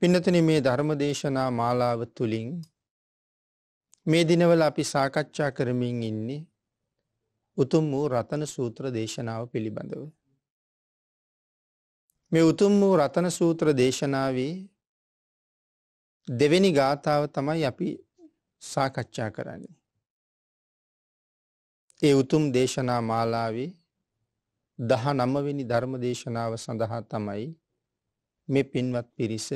පින්නතන මේ ධර්මදේශනා මාලාව තුළින් මේ දිනවල අපි සාකච්ඡා කරමින් ඉන්නේ උතුම් වූ රතන සූත්‍ර දේශනාව පිළිබඳව. මේ උතුම් වූ රතන සූත්‍ර දේශනාවේ දෙවෙනි ගාථාව තමයි අපි සාකච්ඡා කරන්නේ. ඒ උතුම් දේශනා මාලාවේ දහ නමවෙනි ධර්ම දේශනාව සඳහා තමයි මේ පින්වත් පිරිස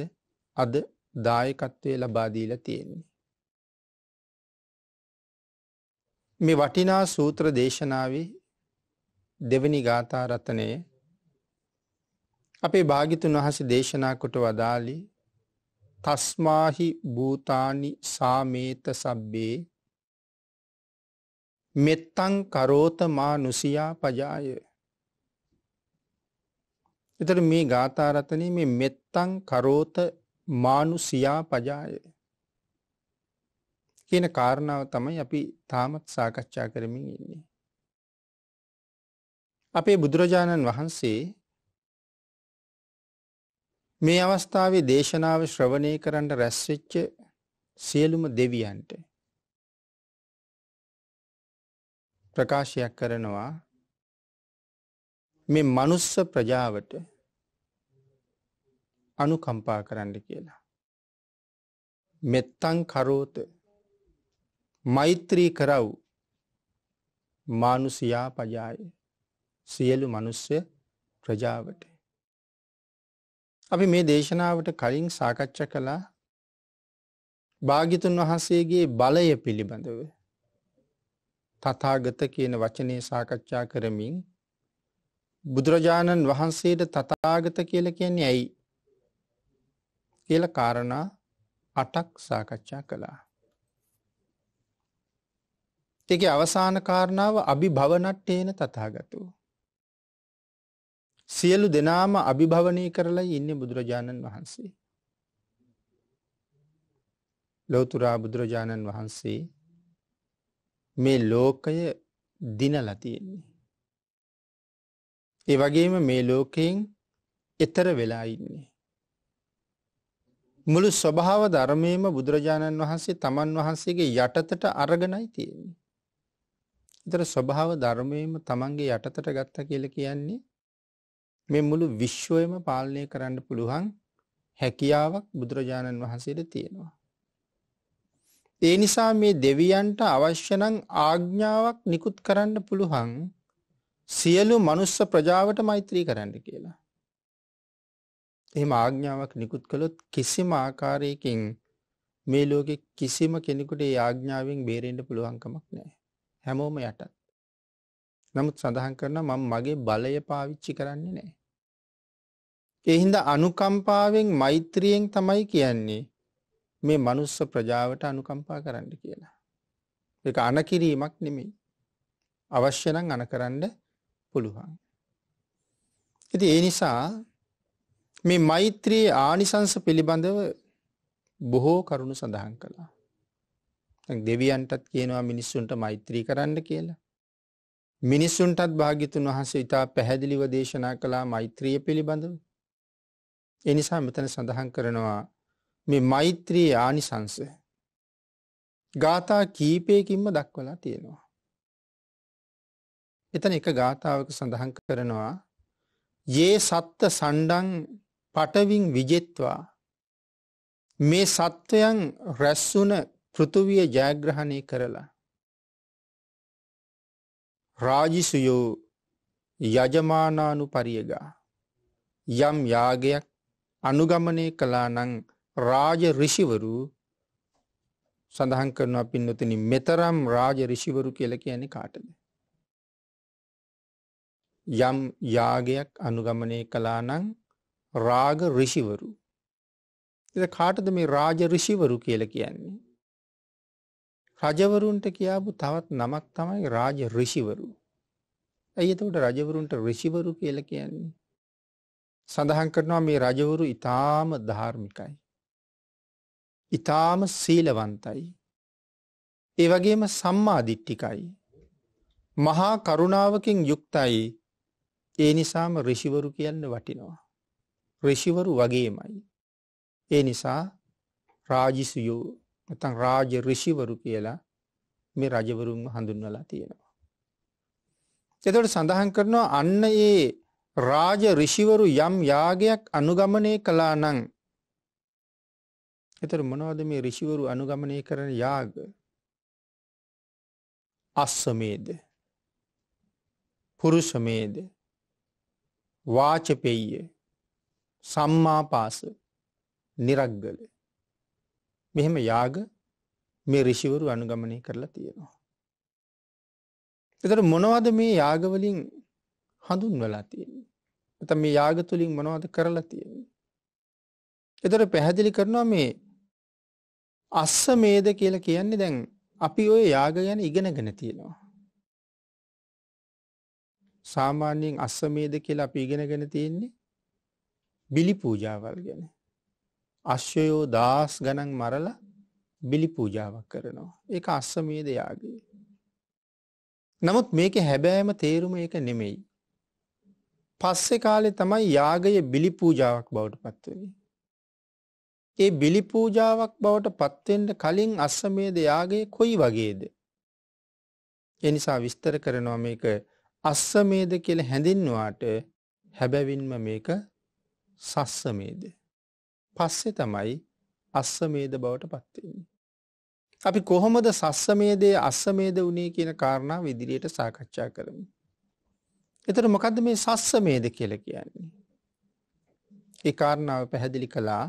අද දායකත්වය ලබාදීල තියෙන්නේ. මේ වටිනා සූත්‍ර දේශනාවේ දෙවනි ගාථාරතනය අපේ භාගිතුන් වහස දේශනා කොට වදාලි තස්මාහි භූතානි සාමේත සබ්බේ මෙත්තං කරෝතමා නුසියා පජාය. එතට මේ ගාථාරතන මේ මෙත්තං කරෝත මානුසියා පජාය කියන කාරණාව තමයි අපි තාමත් සාකච්ඡා කරමින් ඉන්නේ. අපේ බුදුරජාණන් වහන්සේ මේ අවස්ථාවේ දේශනාව ශ්‍රවණය කරන්න රැස්වෙච්ච සියලුම දෙවියන්ට ප්‍රකාශයක් කරනවා මේ මනුස්ස ප්‍රජාවට අනුකම්පා කරන්න කියලා. මෙත්තං කරෝත මෛත්‍රී කරව් මානුසියා පජාය සියලු මනුස්්‍ය ප්‍රජාවට. අපි මේ දේශනාවට කලින් සාකච්ඡ කළා භාගිතුන් වහන්සේගේ බලය පිළිබඳව තතාගත කියන වචනය සාකච්ඡා කරමින් බුදුරජාණන් වහන්සේට තතාගත කියල කියන්නේ ඇයි කියල කාරණා අටක් සාකච්ඡා කළා. එක අවසාන කාරණාව අභිභවනට්ටේන තතාගතු. සියලු දෙනාම අභිභවනය කරලා ඉන්න බුදුරජාණන් වහන්සේ. ලොවතුරා බුදුරජාණන් වහන්සේ මේ ලෝකය දිනලා තියෙන්නේ. ඒ වගේම මේ ලෝකයෙන් එතර වෙලා ඉන්නේ. මුළු ස්වභාව ධර්මයම බුදුරජාණන් වහන්සේ තමන් වහන්සේගේ යටතට අරගෙනයි තියෙන්නේ. ඉතර ස්වභාව ධර්මයම තමන්ගේ යටතට ගත්ත කියල කියන්නේ මේ මුළු විශ්වයම පාලනය කරන්න පුළුවන් හැකියාවක් බුදුරජාණන් වහන්සේට තියෙනවා. ඒ නිසා මේ දෙවියන්ට අවශ්‍යනං ආග්ඥාවක් නිකුත් කරන්න පුළුවන් සියලු මනුස්ස ප්‍රජාවට මෛත්‍රී කරන්න කියලා. එහෙම ආඥාවක් නිකුත් කළොත් කිසිම ආකාරයකින් මේ ලෝකෙ කිසිම කෙනෙකුට ඒ ආඥාවෙන් බේරෙන්න පුළුවන්කමක් නැහැ. හැමෝම යට. නමුත් සඳහන් කරනවා මම මගේ බලය පාවිච්චි කරන්නේ නැහැ. ඒ හින්දා අනුකම්පාවෙන් මෛත්‍රියෙන් තමයි කියන්නේ මේ මනුස්ස ප්‍රජාවට අනුකම්පා කරන්න කියලා. ඒක අනකිරීමක් නෙමෙයි. අවශ්‍ය නම් අනකරන්න පුළුවන්. ඉතින් ඒ නිසා මේ මෛත්‍රයේ ආනිසංස පිළිබඳව බොහෝ කරුණු සඳහන් කළා. දෙවියන්ටත් කියනවා මිනිස්සුන්ට මෛත්‍රී කරන්න කියලා. මිනිස්සුන්ටත් භාගිතුන් වහන්සේ ඉතා පැහැදිලිව දේශනා කළා මෛත්‍රිය පිළිබඳව. එනිසා මෙතන සඳහන් කරනවා මේ මෛත්‍රී ආනිසංස. ගාථා කීපයකින්ම දක්වලා තියෙනවා. එතන එක ගාථාවක සඳහන් කරනවා ඒ සත්ත සණ්ඩං පටවින් විජෙත්වා මේ සත්වයන් රැස්වුන පෘතුවිය ජයග්‍රහණය කරලා. රාජිසුයෝ යජමානානු පරියගා යම් යාගයක් අනුගමනය කලා නං රාජ රිෂිවරු සඳහන් කරනවා පින්නතින මෙතරම් රාජ රිෂිවරු කියල කියන කාටද. යම් යාගයක් අනුගමනය කලා නං රාග රිෂිවරු. එ කාටද මේ රාජ රිෂිවරු කියල කියන්නේ. රජවරුන්ට කියාපු තවත් නමක් තමයි රාජ රිෂිවරු. ඇයතකට රජවරුන්ට රිෂිවරු කියල කියන්නේ. සඳහන් කරනවා මේ රජවරු ඉතාම ධාර්මිකයි. ඉතාම සීලවන්තයි. ඒ වගේම සම්මාධිට්ටිකයි. මහා කරුණාවකින් යුක්තයි ඒ නිසාම රිෂිවරු කියන්න වටිනවා. රිෂිවරු වගේමයි. ඒ නිසා රාජිසයෝ තන් රාජ රිෂිවරු කියලා මේ රජවරුන්ම හඳුන්වලා තියෙනවා. එතට සඳහන් කරනවා අන්න ඒ රාජ රිෂිවරු යම් යාගයක් අනුගමනය කලා නං එතර මොනවද මේ රිෂිවරු අනුගමනය කරන යාග අස්සමේද පුරුෂමේද වාචපෙයිය සම්මාපාස නිරක්ගල මෙහෙම යාග මේ රිසිවරු අනුගමනය කරලා තියෙනවා. එතට මොනවද මේ යාගවලින් හඳුන්වලා තියෙන. එත මේ යාග තුළින් මොනවද කරලා තියෙන. එතට පැහැදිලි කරනවා මේ අස්ස මේද කියලා කියන්නේ දැන් අපි ඔය යාග ගැන ඉගෙන ගෙන තියෙනවා. සාමාන්‍යයෙන් අස්ස මේද කියලා අපි ඉගෙන ගෙන තියෙන්නේ බිලි පූජාවල් ගැන. අශ්වයෝ දස් ගනන් මරල බිලි පූජාවක් කරනවා. ඒ අස්සමේද යාගේ. නමුත් මේක හැබෑම තේරුම එක නෙමෙයි. පස්සෙ කාලෙ තමයි යාගය බිලි පූජාවක් බවට පත්වනි. ඒ බිලි පූජාවක් බවට පත්වෙන්ට කලින් අස්සමේද යාගේ කොයි වගේද. එනිසා විස්තර කරනවා මේක අස්සමේද කියල හැඳින්වාට හැබැවින්ම මේක සස්සමේද. පස්සේ තමයි අස්සමේද බවට පත්වෙන්නේ. අපි කොහොමද සස්සමේදේ අස්සමේද වනේ කියන කාරණාව ඉදිරියට සාකච්ඡා කරමු. එතට මොකද මේ සස්සමේද කියල කියන්නේ. ඒ කාරණාව පැහැදිලි කළා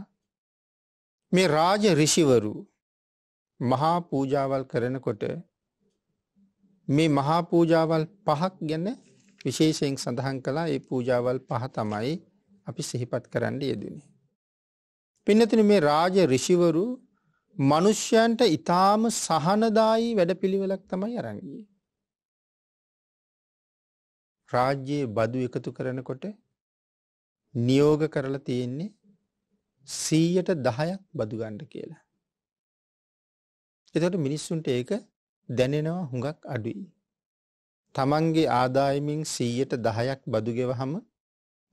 මේ රාජ රිෂිවරු මහා පූජාවල් කරනකොට මේ මහා පූජාවල් පහක් ගැන විශේෂයෙන් සඳහන් කලා ඒ පූජාවල් පහ තමයි අපි සිහිපත් කරන්න යෙදනේ. පින්නතින මේ රාජ රිෂිවරු මනුෂ්‍යයන්ට ඉතාම සහනදායි වැඩ පිළිවෙලක් තමයි අරංගිය. රාජ්‍යයේ බදු එකතු කරනකොට නියෝග කරලා තියෙන්නේ සීයට දහයක් බදුගණ්ඩ කියලා. එතට මිනිස්සුන්ට ඒක දැනෙනවා හුඟක් අඩුයි. තමන්ගේ ආදායමින් සීයට දහයක් බදුගෙවහම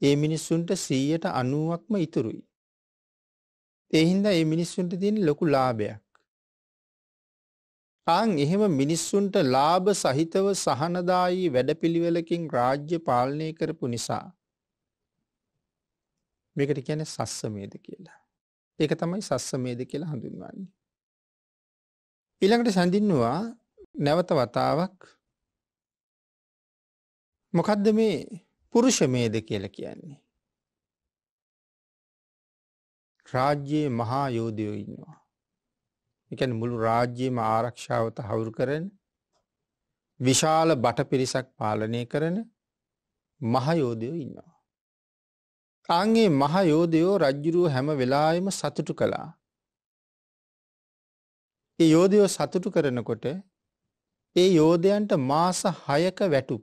ඒ මිනිස්සුන්ට සීයට අනුවක්ම ඉතුරුයි. එහින්ද ඒ මිනිස්සුන්ට තියෙන ලොකු ලාභයක්. ආං එහෙම මිනිස්සුන්ට ලාභ සහිතව සහනදායී වැඩපිළිවෙලකින් රාජ්‍ය පාලනය කරපු නිසා. මේකට කියන සස්සමේද කියලා. ඒක තමයි සස්සමේද කියලා හඳුන්වන්නේ. ඊළඟට සඳින්නවා නැවත වතාවක් මොකදද මේ පුරුෂමේද කියල කියන්නේ. රාජ්‍යයේ මහා යෝධයෝ ඉන්නවා. එකැන මුළු රාජ්‍යයේම ආරක්ෂාවත හවුරු කරන විශාල බට පිරිසක් පාලනය කරන මහයෝධයෝ ඉන්නවා. අන්ගේ මහයෝධයෝ රජ්ජුරුව හැම වෙලායම සතුටු කළා. ඒ යෝධයෝ සතුටු කරනකොට ඒ යෝධයන්ට මාස හයක වැටුප්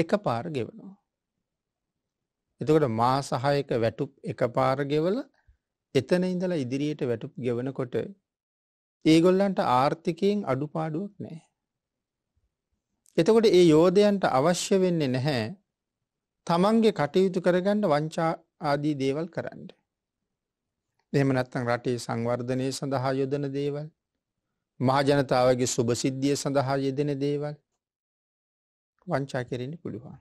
එක පාර ගෙවනවා. එතකොට මාසහයක වැටුප් එක පාර ගෙවල එතන ඉඳලා ඉදිරියට වැටුප් ගෙවනකොට ඒගොල්ලන්ට ආර්ථිකයෙන් අඩුපාඩුවක් නෑ. එතකොට ඒ යෝධයන්ට අවශ්‍ය වෙන්නේ නැහැ තමන්ගේ කටයුතු කරගන්න වංචා ආදී දේවල් කරන්න. දෙම නත්තන් රටේ සංවර්ධනය සඳහා යොදන දේවල් මහජනතාවගේ සුභසිද්ධිය සඳහා යෙදෙන දේවල් වංචා කෙරෙන්න පුළුවන්.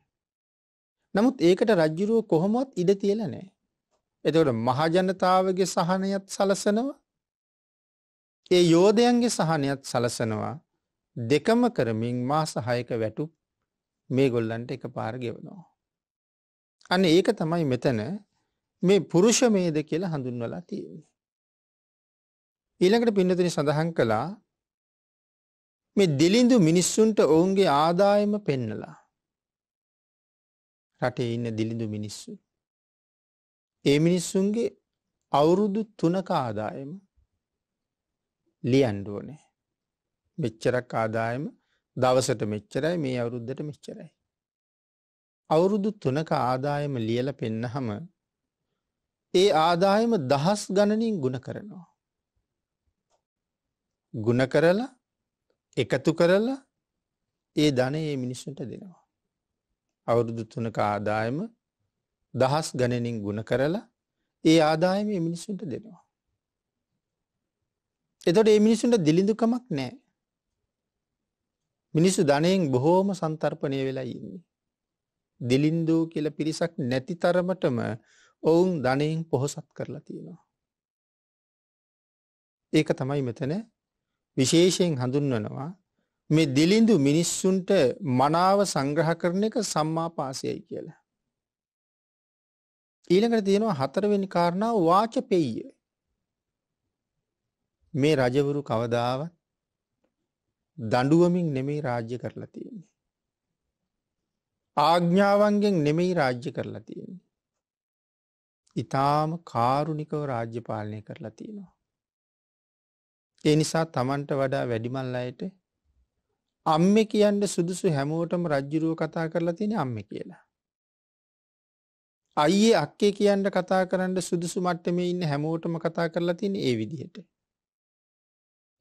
නමුත් ඒකට රජ්ජුරුව කොහොමොත් ඉඩ තියල නෑ. එතකට මහජනතාවගේ සහනයත් සලසනවා ඒ යෝධයන්ගේ සහනයත් සලසනවා දෙකම කරමින් මා සහයක වැටු මේ ගොල්ලන්ට එක පාර ගෙවනවා. අන්න ඒක තමයි මෙතැන මේ පුරුෂමේද කියලා හඳුන්වලා තියෙන්නේ. ඊළඟට පින්නතිනි සඳහන් කළා මේ දෙලින්දු මිනිස්සුන්ට ඔවුන්ගේ ආදායම පෙන්නලා. රටේ ඉන්න දිලිඳු මිනිස්සු. ඒ මිනිස්සුන්ගේ අවුරුදු තුනක ආදායම ලියන්ඩුවනේ. මෙච්චරක් ආදායම දවසට මෙච්චරයි මේ අවුරුද්ධට මෙච්චරයි. අවුරුදු තුනක ආදායම ලියල පෙන්නහම ඒ ආදායම දහස් ගණනින් ගුණ කරනවා. ගුණ කරලා එකතු කරලා ඒ ධන ඒ මිනිස්සුන්ට දෙනවා. අවුරුදු තුනක ආදායම දහස් ගණනින් ගුණ කරලා ඒ ආදායම මිනිසුන්ට දෙනවා. එතොට ඒ මිනිසුන්ට දිලිඳුකමක් නෑ. මිනිස්සු ධනයෙන් බොහෝම සන්තර්පනය වෙලා ඉන්නේ. දිලින්දූ කියල පිරිසක් නැති තරමටම ඔවුන් ධනයෙන් පොහොසත් කරලා තියෙනවා. ඒක තමයි මෙතන විශේෂයෙන් හඳුන්වනවා මේ දිලිඳු මිනිස්සුන්ට මනාව සංග්‍රහ කරන එක සම්මාපාසයයි කියලා. ඊළඟට තියෙනවා හතරවෙනි කාරණාව වාචපෙය්‍ය. මේ රජවරු කවදාවත් දඬුවමින් නෙමෙයි රාජ්‍ය කරලා තියෙන්නේ. ආඥාවන්ගෙන් නෙමෙයි රාජ්‍ය කරලා තියෙන්නේ. ඊටාම කාරුණිකව රාජ්‍ය පාලනය කරලා තියෙනවා. ඒ නිසා තමන්ට වඩා වැඩිමල් අයට අම්ම කියන්න සුදුසු හැමෝටම රජ්ජුරුව කතා කරලා තියෙන අම්ම කියලා. අයියේ අක්කේ කියන්න කතා කරන්න සුදුසු මට්ටම ඉන්න හැමෝටම කතා කරලා තියෙන ඒ විදිහට.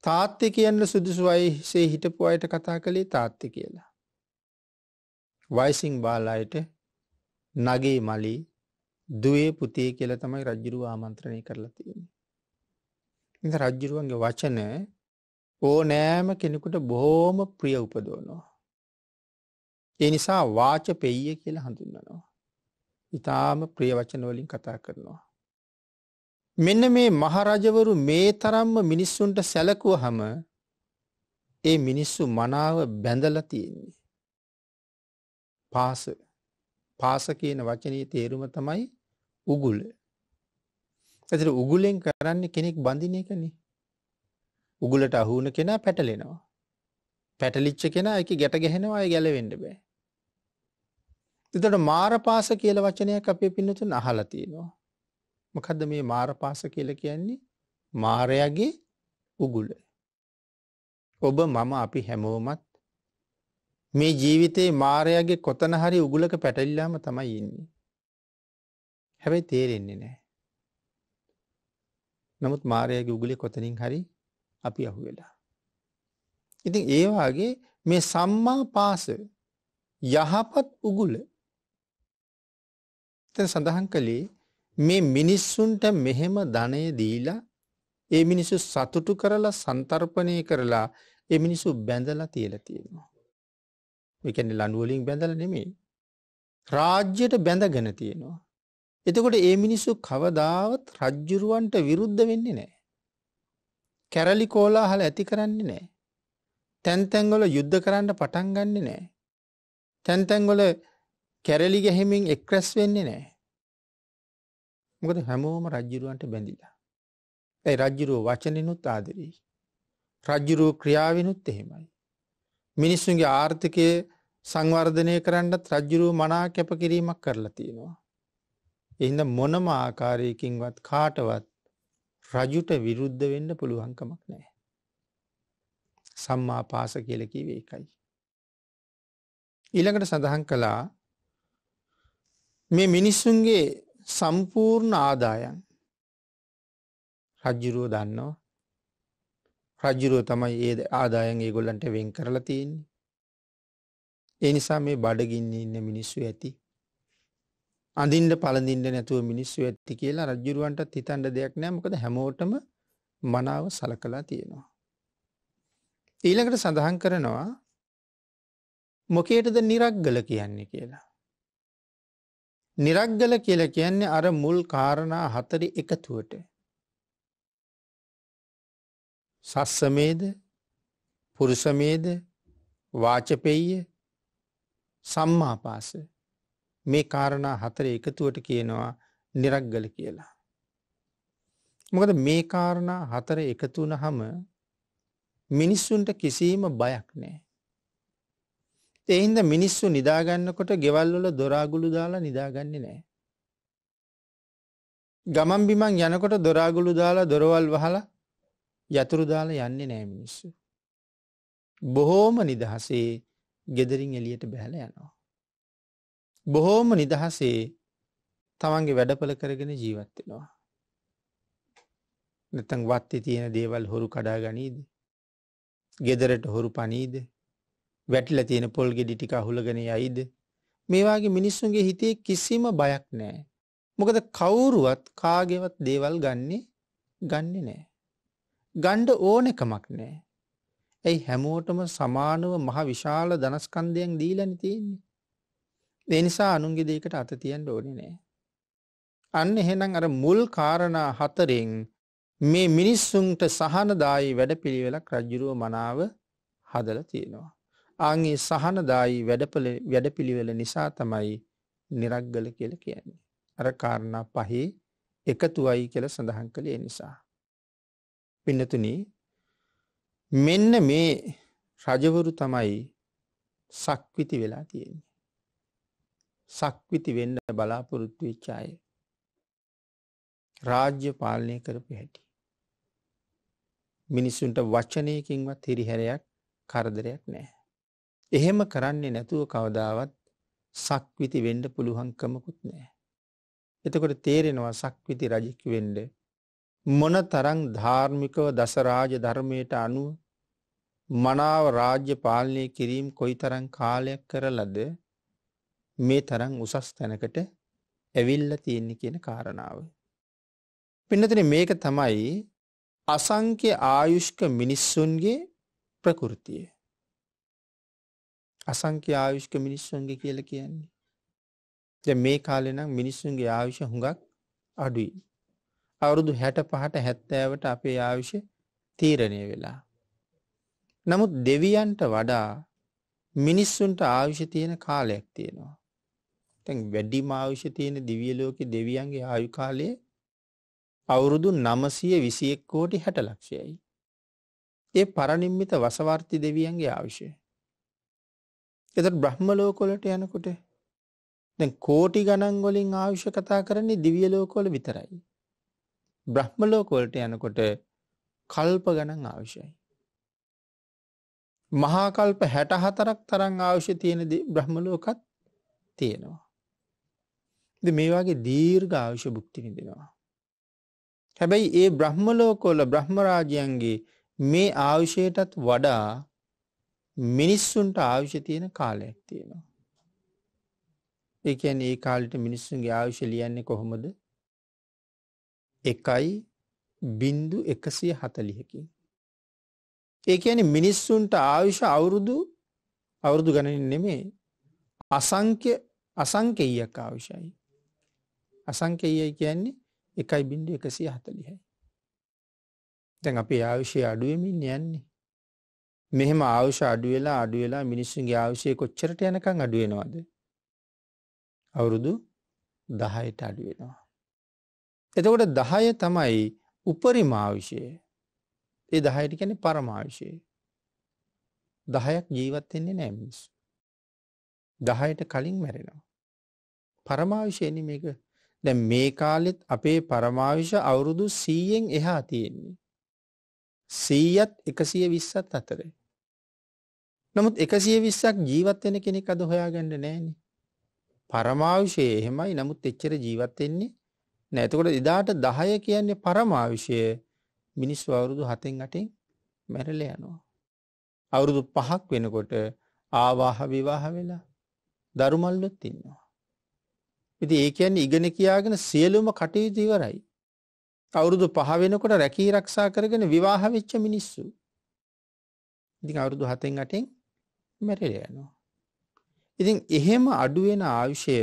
තාත්්‍ය කියන්න සුදුසු අයිසේ හිටපු අයට කතා කළේ තාත්්‍ය කියලා. වයිසිං බාලායට නගේ මලී දුවේ පුතේ කියල තමයි රජ්ජුරු ආමන්ත්‍රණය කරලා තියෙන. ඉතින් රජ්ජුරුවන්ගේ වචන ඕනෑම කෙනෙකුට බොහෝම ප්‍රිය උපදවනවා. ඒ නිසා වාච පෙයිය කියලා හඳුන්වනවා. ඉතාම ප්‍රිය වචනවලින් කතා කරනවා. මෙන්න මේ මහරජවරු මේ තරම්ම මිනිස්සුන්ට සැලකුව හම ඒ මිනිස්සු මනාව බැඳල තියෙන්නේ. පාස පාස කියන වචනය තේරුම තමයි උගුල. ඇතර උගුලෙන් කරන්නේ කෙනෙක් බඳින එකනේ. උගුලට අහුවුණ කෙනා පැටලෙනවා. පැටලිච්ච කෙනා එක ගැට ගැහෙනවා අය ගැලවෙන්න බෑ. එතට මාරපාස කියල වචනයක් අපේ පින්නතුන් අහලතියෙනවා. මොකදද මේ මාරපාස කියල කියන්නේ මාරයගේ උගුල. ඔබ මම අපි හැමෝමත් මේ ජීවිතයේ මාරයගේ කොතන හරි උගුලක පැටල්ලාම තමයි ඉන්නේ. හැබැයි තේරෙන්නේ නෑ. නමුත් මාරයගේ උගලි කොතනින් හරි අපි අහු වෙලා. ඉතින් ඒවාගේ මේ සම්මා පාස යහපත් උගුල සඳහන් කළේ මේ මිනිස්සුන්ට මෙහෙම ධනය දීලා ඒ මිනිසු සතුටු කරලා සන්තර්පනය කරලා එ මිනිසු බැඳලා තියල තියෙනවා. එකන ලනුවලින් බැඳල නෙමේ. රාජ්‍යයට බැඳගෙන තියෙනවා. එතකොට ඒ මිනිස්සු කවදාවත් රජ්ජුරුවන්ට විරුද්ධ වෙන්නේ නෑ. කැරලි කෝලාහල ඇති කරන්නේ නෑ. තැන්තැන්ගොල යුද්ධ කරන්න පටන් ගන්න නෑ. තැන්තැන්ගොල කැරලි ගැහෙමින් එක්රැස් වෙන්නේ නෑ. මොකද හැමෝම රජ්ජුරුවන්ට බැඳිලා. ඇයි රජ්ජුරුව වචනනුත් ආදරී. රජ්ජුරුව ක්‍රියාවෙනුත් එහෙමයි. මිනිස්සුන්ගේ ආර්ථිකය සංවර්ධනය කරන්නත් රජ්ජුරුව මනා කැප කිරීමක් කරලා තියෙනවා. එහිද මොනම ආකාරයකින්වත් කාටවත් රජුට විරුද්ධ වෙන්න පුළුවන්කමක් නෑ. සම්මා පාස කියලකී වේකයි. ඊළඟට සඳහන් කළා මේ මිනිස්සුන්ගේ සම්පූර්ණ ආදායන් රජ්ජුරුව දන්නවා රජ්ජුරුව තමයි ඒ ආදායන් ඒ ගොල්ලන්ට වෙන් කරලා තියන්නේ. එනිසා මේ බඩගින්න ඉන්න මිනිස්සු ඇති අඳින්ඩ පලඳින්ඩ නැතුව මිනිස්සු ඇත්ති කියලා රජ්ජුරුවන්ට හිතන්ඩ දෙයක් නෑමකද හැමෝටම මනාව සලකලා තියෙනවා. ඊළඟට සඳහන් කරනවා මොකේටද නිරක්ගල කියන්නේ කියලා. නිරක්ගල කියල කියන්නේ අර මුල් කාරණා හතරි එකතුවට. සස්සමේද පුරුසමේද වාචපෙය සම්මාපාසය මේ කාරණා හතර එකතුවට කියනවා නිරක්ගල කියලා. මොකද මේ කාරණා හතර එකතුන හම මිනිස්සුන්ට කිසිීම බයක් නෑ. එහින්ද මිනිස්සු නිදාගන්නකොට ගෙවල්වල දොරාගුළු දාලා නිදාගන්නේ නෑ. ගමන් බිමන් යනකොට දොරාගුළු දාලා දොරවල් වහලා යතුරු දාලා යන්නේ නෑ මිනිස්සු. බොහෝම නිදහසේ ගෙදරින් එලියට බැහල යනවා. බොහෝම නිදහසේ තමන්ගේ වැඩපල කරගෙන ජීවත්වෙනවා. නැතන් වත්තේ තියෙන දේවල් හොරු කඩා ගනීද. ගෙදරට හොරු පනීද වැටල තියෙන පොල් ගෙඩිටික හුලගෙන යයිද. මේවාගේ මිනිස්සුන්ගේ හිතේ කිසිම බයක් නෑ. මොකද කවුරුවත් කාගෙවත් දේවල් ගන්නේ ගන්න නෑ. ගණ්ඩ ඕනෙකමක් නෑ. ඇයි හැමෝටම සමානව මහ විශාල දනස්කන්දයක් දීලනි තියෙන්නේ. ඒ නිසා අනුන්ගේ දෙයකට අත තියන්න ඕනේ නෑ. අන්න එහෙනම් අර මුල් කාරණා හතරෙන් මේ මිනිස්සුන්ට සහනදායි වැඩපිළිවෙලක් රජ්ජුරුව මනාව හදල තියෙනවා. ආගේ සහනදායි වැඩපිළිවෙල නිසා තමයි නිරක්ගල කියල කියන්නේ. අර කාරණා පහේ එකතුවයි කියල සඳහන් කළේ නිසා. පින්නතුන මෙන්න මේ රජවරු තමයි සක්විති වෙලා තියෙන්නේ. සක්විති වෙන්න බලාපොරොත්තු විච්චාය. රාජ්‍ය පාලනය කරපු හැටි. මිනිස්සුන්ට වචනයකින්වත් හිරිහැරයක් කරදරයක් නෑ. එහෙම කරන්නේ නැතුව කවදාවත් සක්විති වෙන්ඩ පුළුවන්කමකුත් නෑ. එතකොට තේරෙනවා සක්විති රජිකි වෙන්ඩ. මොන තරං ධාර්මිකව දසරාජ ධර්මයට අනුව මනාව රාජ්‍ය පාලනය කිරීම් කොයි තරං කාලයක් කරලද මේ තරං උසස් තැනකට ඇවිල්ල තියෙන්නේ කියන කාරණාව. පින්නතින මේක තමයි අසංක්‍ය ආයුෂ්ක මිනිස්සුන්ගේ ප්‍රකෘතිය. අසංක්‍ය ආයුෂ්ක මිනිස්සුන්ගේ කියල කියන්නේ. ද මේ කාලෙනම් මිනිස්සුන්ගේ ආවිෂ හුඟක් අඩුයි. අවුරුදු හැට පහට හැත්තෑවට අපේ ආවිෂ තීරණය වෙලා. නමුත් දෙවියන්ට වඩා මිනිස්සුන්ට ආවිෂ තියෙන කාලයක් තියෙනවා. දැන් වැඩිම ආයුෂ තියෙන දිව්‍ය ලෝකේ දෙවියන්ගේ ආයු කාලය අවුරුදු 921 කෝටි 60 ලක්ෂයයි. ඒ පරනිම්මිත වසවර්ති දෙවියන්ගේ ආයුෂය. එතකොට බ්‍රහ්ම ලෝකවලට යනකොට දැන් කෝටි ගණන් වලින් ආයුෂ කතා කරන්නේ දිව්‍ය ලෝකවල විතරයි. බ්‍රහ්ම ලෝකවලට යනකොට කල්ප ගණන් ආයුෂයි. මහාකල්ප හැටහතරක් තරන් ආවශ්‍ය තියෙන බ්‍රහ්මලෝකත් තියෙනවා. ද මේ වගේ දීර්ඝ ආයුෂ භුක්ති විඳිනවා. හැබැයි ඒ බ්‍රහ්මලෝකෝල බ්‍රහ්මරාජයන්ගේ මේ ආයුෂයටත් වඩා මිනිස්සුන්ට ආයුෂ තියෙන කාලයක් තියෙනවා. ඒකැන් ඒ කාලට මිනිස්සුන්ගේ ආයුෂ ලියන්නේ කොහොමද එකයි බින්දු එකසිය හතලිහකින්. ඒක ඇන මිනිස්සුන්ට ආවිෂ අවුරුදු අවුරුදු ගණන නෙමේ අසංක්‍ය අසංකෙයක් ආවිෂයි. අසංකයයි කියන්නේ එකයි බින්ඩ එකසිය හතලිහයි. තැන් අපේ ආවිෂය අඩුවමින් යන්නේ. මෙහෙම ආවුෂ අඩුවෙලා අඩුවෙලා මිනිස්සුන්ගේ ආවිෂය කොච්චරට යනකං අඩුවෙනවාද. අවුරුදු දහයට අඩුවෙනවා. එතකොට දහය තමයි උපරි මාවිෂය ඒ දහයට කැන පරමාවිෂය දහයක් ජීවත්වෙන්නේ නෑමිස් දහයට කලින් මැරෙනවා පරමාවිෂයනි මේක දැන් මේ කාලෙත් අපේ පරමාවිෂ අවුරුදු 100න් එහා තියෙන්නේ. 100ත් 120ත් අතරේ. නමුත් 120ක් ජීවත් වෙන කෙනෙක් අද හොයාගන්න නෑනේ. පරමාවිෂය එහෙමයි. නමුත් එච්චර ජීවත් වෙන්නේ නෑ. එතකොට එදාට 10 කියන්නේ පරමාවිෂය මිනිස්සු අවුරුදු 7න් 8න් මැරලා යනවා. අවුරුදු 5ක් වෙනකොට ආවාහ විවාහ වෙලා දරුමල්ලොත් ඉන්නවා. ඉතින් ඒ කියන්නේ ඉගෙන කියාගෙන සියලුම කටයුතු ඉවරයි. අවුරුදු 5 වෙනකොට රැකී ආරක්ෂා කරගෙන විවාහ වෙච්ච මිනිස්සු. ඉතින් අවුරුදු 7න් 8න් මැරිලා යනවා. ඉතින් එහෙම අඩු වෙන ආයුෂය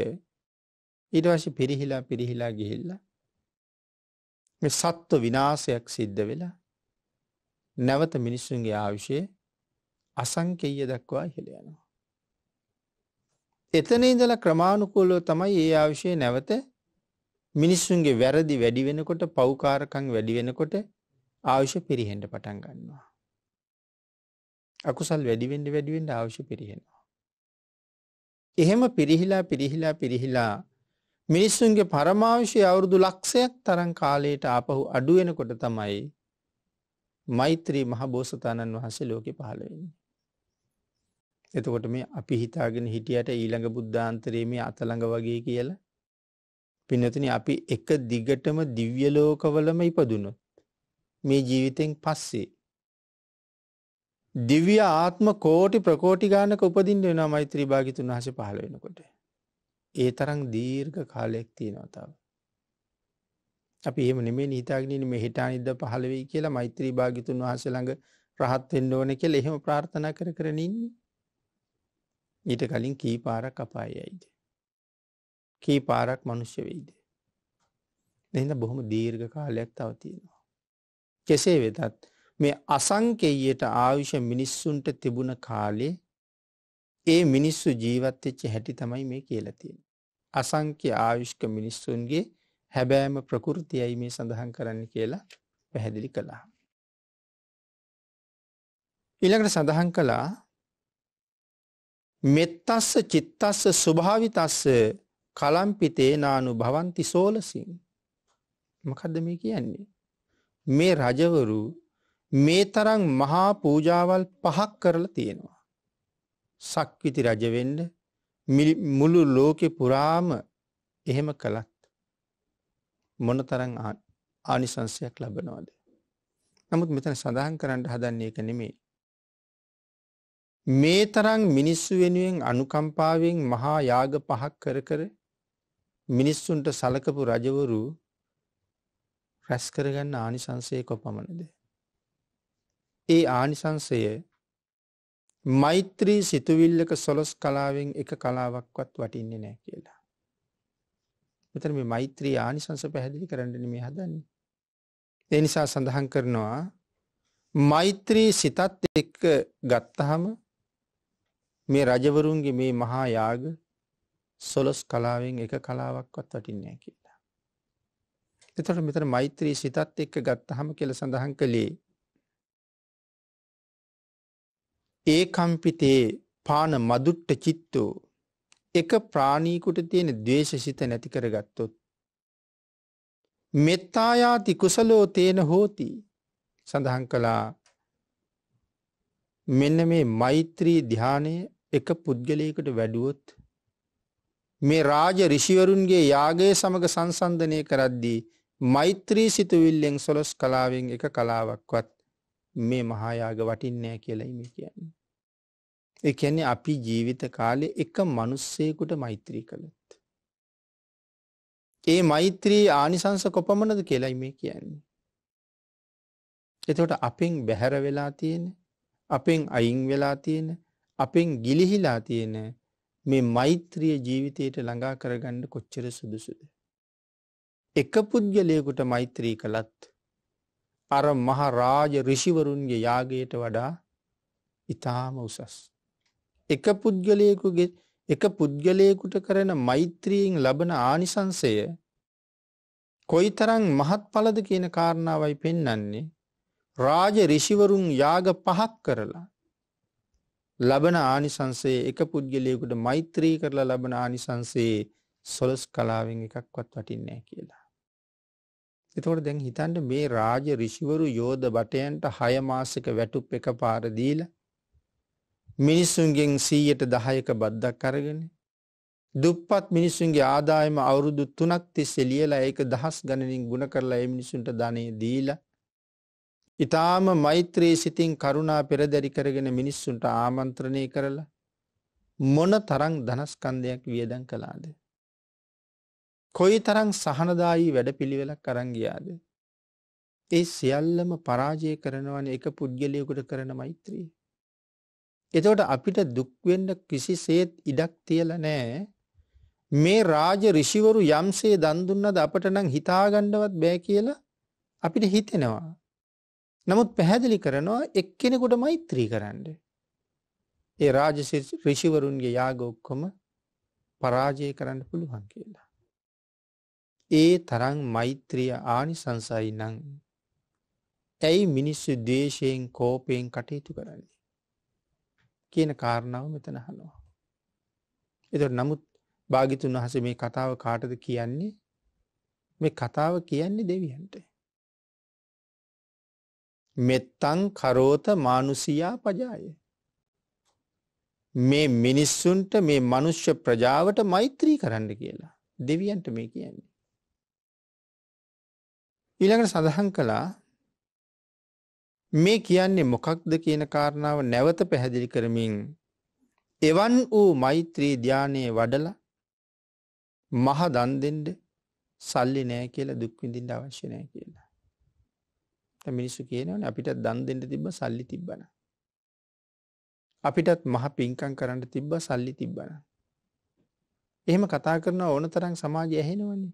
ඊට පස්සේ පිරිහිලා පිරිහිලා ගිහිල්ලා මේ සත්ව විනාශයක් සිද්ධ වෙලා නැවත මිනිස්සුන්ගේ ආයුෂය අසංකේය දක්වා ඉහළ යනවා. එතන ඉඳලා ක්‍රමානුකූලව තමයි ඒ ආවිෂය නැවත මිනිස්සුන්ගේ වැරදි වැඩි වෙනකොට පෞකාරකම් වැඩි වෙනකොට ආවිෂ පිරිහෙන්ට පටන් ගන්නවා. අකුසල් වැඩිවෙන්ඩ වැඩිවෙන්ඩ ආවශ්‍ය පිරිහෙනවා. එහෙම පිරිහිලා පිරිහිලා පිරිහිලා මිනිස්සුන්ගේ පරමාවශ්‍ය අවුරුදු ලක්ෂයක් තරන් කාලයට ආපහු අඩුවෙනකොට තමයි මෛත්‍රී මහබෝසතාණන් වහසේ ලෝකෙ පහළවෙන්නේ. එතකොට මේ අපි හිතාගෙන හිටියට ඊළඟ බුද්ධාන්තරයේ මේ අතළඟ වගේ කියලා පින්නතුනි අපි එක දිගටම දිව්‍ය ලෝකවලම ඉපදුනොත් මේ ජීවිතෙන් පස්සේ දිව්‍ය ආත්ම කෝටි ප්‍රකෝටි ගානක උපදින්න වෙනවා මෛත්‍රී භාගිතුන් වහන්සේ පහළ වෙනකොට. ඒ තරම් දීර්ඝ කාලයක් තියෙනවා තව. අපි එහෙම නෙමෙයි හිතාගෙන ඉන්නේ මේ හිතානිද්ද පහළ වෙයි කියලා මෛත්‍රී භාගිතුන් වහන්සේ ළඟ රහත් වෙන්න ඕනේ කියලා එහෙම ප්‍රාර්ථනා කර කර ඉන්නේ. ඊට කලින් කී පාරක් අපායයිද. කී පාරක් මනුෂ්‍ය වෙයිද. එන්න බොහොම දීර්ඝ කාලයක් තවතියෙනවා. කෙසේ වෙතත් මේ අසංකෙයට ආවිෂ මිනිස්සුන්ට තිබුණ කාලේ ඒ මිනිස්සු ජීවත්තච්ච හැටි තමයි මේ කියලතිය. අසංක්‍ය ආවිෂ්ක මිනිස්සුන්ගේ හැබෑම ප්‍රකෘතියයි මේ සඳහන් කරන්න කියලා පැහැදිලි කළා. ඊළඟට සඳහන් කළා මෙත්තස්ස චිත්තස්ස ස්වභාවිතස්ස කලම්පිතේනානු භවන්ති සෝලසින් මකදද මේ කියන්නේ. මේ රජවරු මේ තරං මහා පූජාවල් පහක් කරලා තියෙනවා. සක්විති රජවෙන්ඩ මුළු ලෝකෙ පුරාම එහෙම කළත් මොන තරං ආනිසංසයක් ලබනවාද. නමුත් මෙතන සඳහන් කරන්න හදන්නේ එක නෙමේ මේ තරම් මිනිස්සු වෙනුවෙන් අනුකම්පාවෙන් මහා යාග පහක් කර කර මිනිස්සුන්ට සලකපු රජවරු රැස් කරගන්න ආනිසංසය කොපමණද. ඒ ආනිසංසය මෛත්‍රී සිතුවිල්ලක සොලොස් කලාවෙන් එක කලාවක්වත් වටින්නේ නෑ කියලා. මෙතර මේ මෛත්‍රී ආනිසංස පැහැදිලි කරන්නන මේ හදන්නේ. එනිසා සඳහන් කරනවා මෛත්‍රී සිතත් එක්ක ගත්තහම මේ රජවරුන්ගේ මේ මහා යාග සොලොස් කලාවෙන් එක කලාවක්වත් වටින්නේ කියලා. එතට මෙතර මෛත්‍රී සිතත් එක්ක ගත්තහම කියල සඳහන් කළේ. ඒ කම්පිතේ පාන මදුට්ට චිත්තෝ එක ප්‍රාණීකුට තියෙන දේශසිත නැති කරගත්තොත්. මෙත්තායාති කුසලෝ තේන හෝති සඳහන් කලා මෙන්න මේ මෛත්‍රී ධ්‍යානය එක පුද්ගලයකට වැඩුවොත් මේ රාජ රිෂිවරුන්ගේ යාගේ සමඟ සංසන්ධනය කරද්දී මෛත්‍රී සිතුවිල්ලෙන් සොලොස් කලාවෙන් එක කලාවක්වත් මේ මහායාග වටින්නෑ කියලයිම කියන්න. එකන්නේ අපි ජීවිත කාලෙ එක මනුස්සයකුට මෛත්‍රී කළොත්. ඒ මෛත්‍රී ආනිසංස කොපමණද කියලයි මේ කියන්නේ. එතොට අපින් බැහැර වෙලා තියෙන අපෙන් අයින් වෙලා තියෙන අපෙන් ගිලිහිලා තියෙන මේ මෛත්‍රිය ජීවිතයට ළඟා කරගන්න කොච්චර සුදුසුද. එක පුද්ගලයකුට මෛත්‍රී කළත් අර මහරාජ රිෂිවරුන්ගේ යාගයට වඩා ඉතාම උසස්. එක පුද්ගලයකුගේ එක පුද්ගලයකුට කරන මෛත්‍රීයෙන් ලබන ආනිසංසය කොයි තරං මහත් පලද කියන කාරණාවයි පෙන්නන්නේ රාජ රිෂිවරුන් යාග පහක් කරලා ලබන ආනිසන්සේ එක පුද්ගලයකුට මෛත්‍රී කරලා ලබන ආනිසන්සේ සොලස් කලාවෙන් එකක්වත් වටින්නේ කියලා. එතකොට දැන් හිතන්ට මේ රාජ රිෂිවරු යෝධ බටයන්ට හයමාසක වැටුප් එක පාරදීල මිනිස්සුන්ගෙන් සීයට දහයක බද්දක් කරගෙන දුප්පත් මිනිස්සුන්ගේ ආදායම අවුරුදු තුනක් තිස් එලියලා ඒක දහස් ගණනින් ගුණ කරලා ඒ මිනිසුන්ට ධනය දීලා ඉතාම මෛත්‍රයේ සිතින් කරුණා පෙරදැරි කරගෙන මිනිස්සුන්ට ආමන්ත්‍රණය කරලා මොන තරං ධනස්කන්දයක් වියදන් කලාද. කොයි තරං සහනදායි වැඩ පිළිවෙලක් කරංගියාද. ඒ සියල්ලම පරාජය කරනවන එක පුද්ගලයකුට කරන මෛත්‍රී. එතවට අපිට දුක්වෙන්න කිසිසේත් ඉඩක් තියල නෑ මේ රාජ රිෂිවරු යම්සේ දන්දුන්නද අපට නම් හිතාගණ්ඩවත් බෑ කියලා අපිට හිතෙනවා. නමුත් පැහැදිලි කරනවා එක්කෙනෙකුට මෛත්‍රී කරන්න. ඒ රාජ රිෂිවරුන්ගේ යාග ඔක්කොම පරාජය කරන්න පුළුවන් කියලා. ඒ තරං මෛත්‍රිය ආනිසංසයි නං. ඇයි මිනිස්සු දේශයෙන් කෝපයෙන් කටයුතු කරන්නේ. කියන කාරණාව මෙතන හනවා. එතට නමුත් භාගිතුන් වහස මේ කතාව කාටද කියන්නේ මේ කතාව කියන්නේ දෙවියන්ට. මෙත්තං කරෝත මානුසියා පජාය. මේ මිනිස්සුන්ට මේ මනුෂ්‍ය ප්‍රජාවට මෛත්‍රී කරන්න කියලා දෙවියන්ට මේ කියන්නේ. ඊළඟට සඳහන් කළා මේ කියන්නේ මොකක්ද කියන කාරණාව නැවත පැහැදිලි කරමින් එවන් වූ මෛත්‍රී ධ්‍යානයේ වඩල මහ දන්දෙන්ඩ සල්ලි නෑ කියලා දුක්විඳින්ට අවශ්‍ය නෑ කියල. මිනිස්සු කියනවන අපිට දන් දෙන්න තිබ්බ සල්ලි තිබ්බන. අපිටත් මහ පින්කං කරන්න තිබ්බ සල්ලි තිබ්බන. එහෙම කතා කරන ඕන තරන් සමාජය ඇහෙනවන්නේ.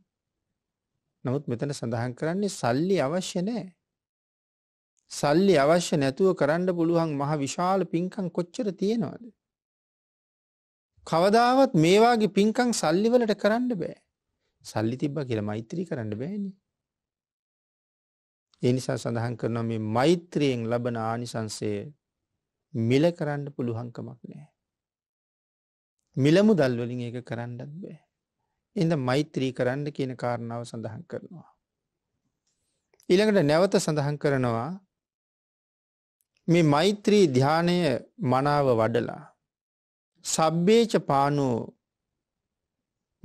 නමුත් මෙතන සඳහන් කරන්නේ සල්ලි අවශ්‍ය නෑ. සල්ලි අවශ්‍ය නැතුව කරන්න පුළුවන් මහ විශාල පින්කං කොච්චර තියෙනවාද. කවදාවත් මේවාගේ පින්කං සල්ලිවලට කරන්න බෑ. සල්ලි තිබ්බ කියලා මෛත්‍රී කරන්න බෑනි. ඒ නිසා සඳහන් කරනවා මේ මෛත්‍රියෙන් ලබන ආනිසංසය මිල කරන්න පුළුවන්කමක් නෑ. මිලමු දල්වලින් ඒක කරන්නත් බෑ. එඳ මෛත්‍රී කරන්න කියන කාරණාව සඳහන් කරනවා. ඊළඟට නැවත සඳහන් කරනවා මේ මෛත්‍රී ධ්‍යානය මනාව වඩලා සබ්බේච පානෝ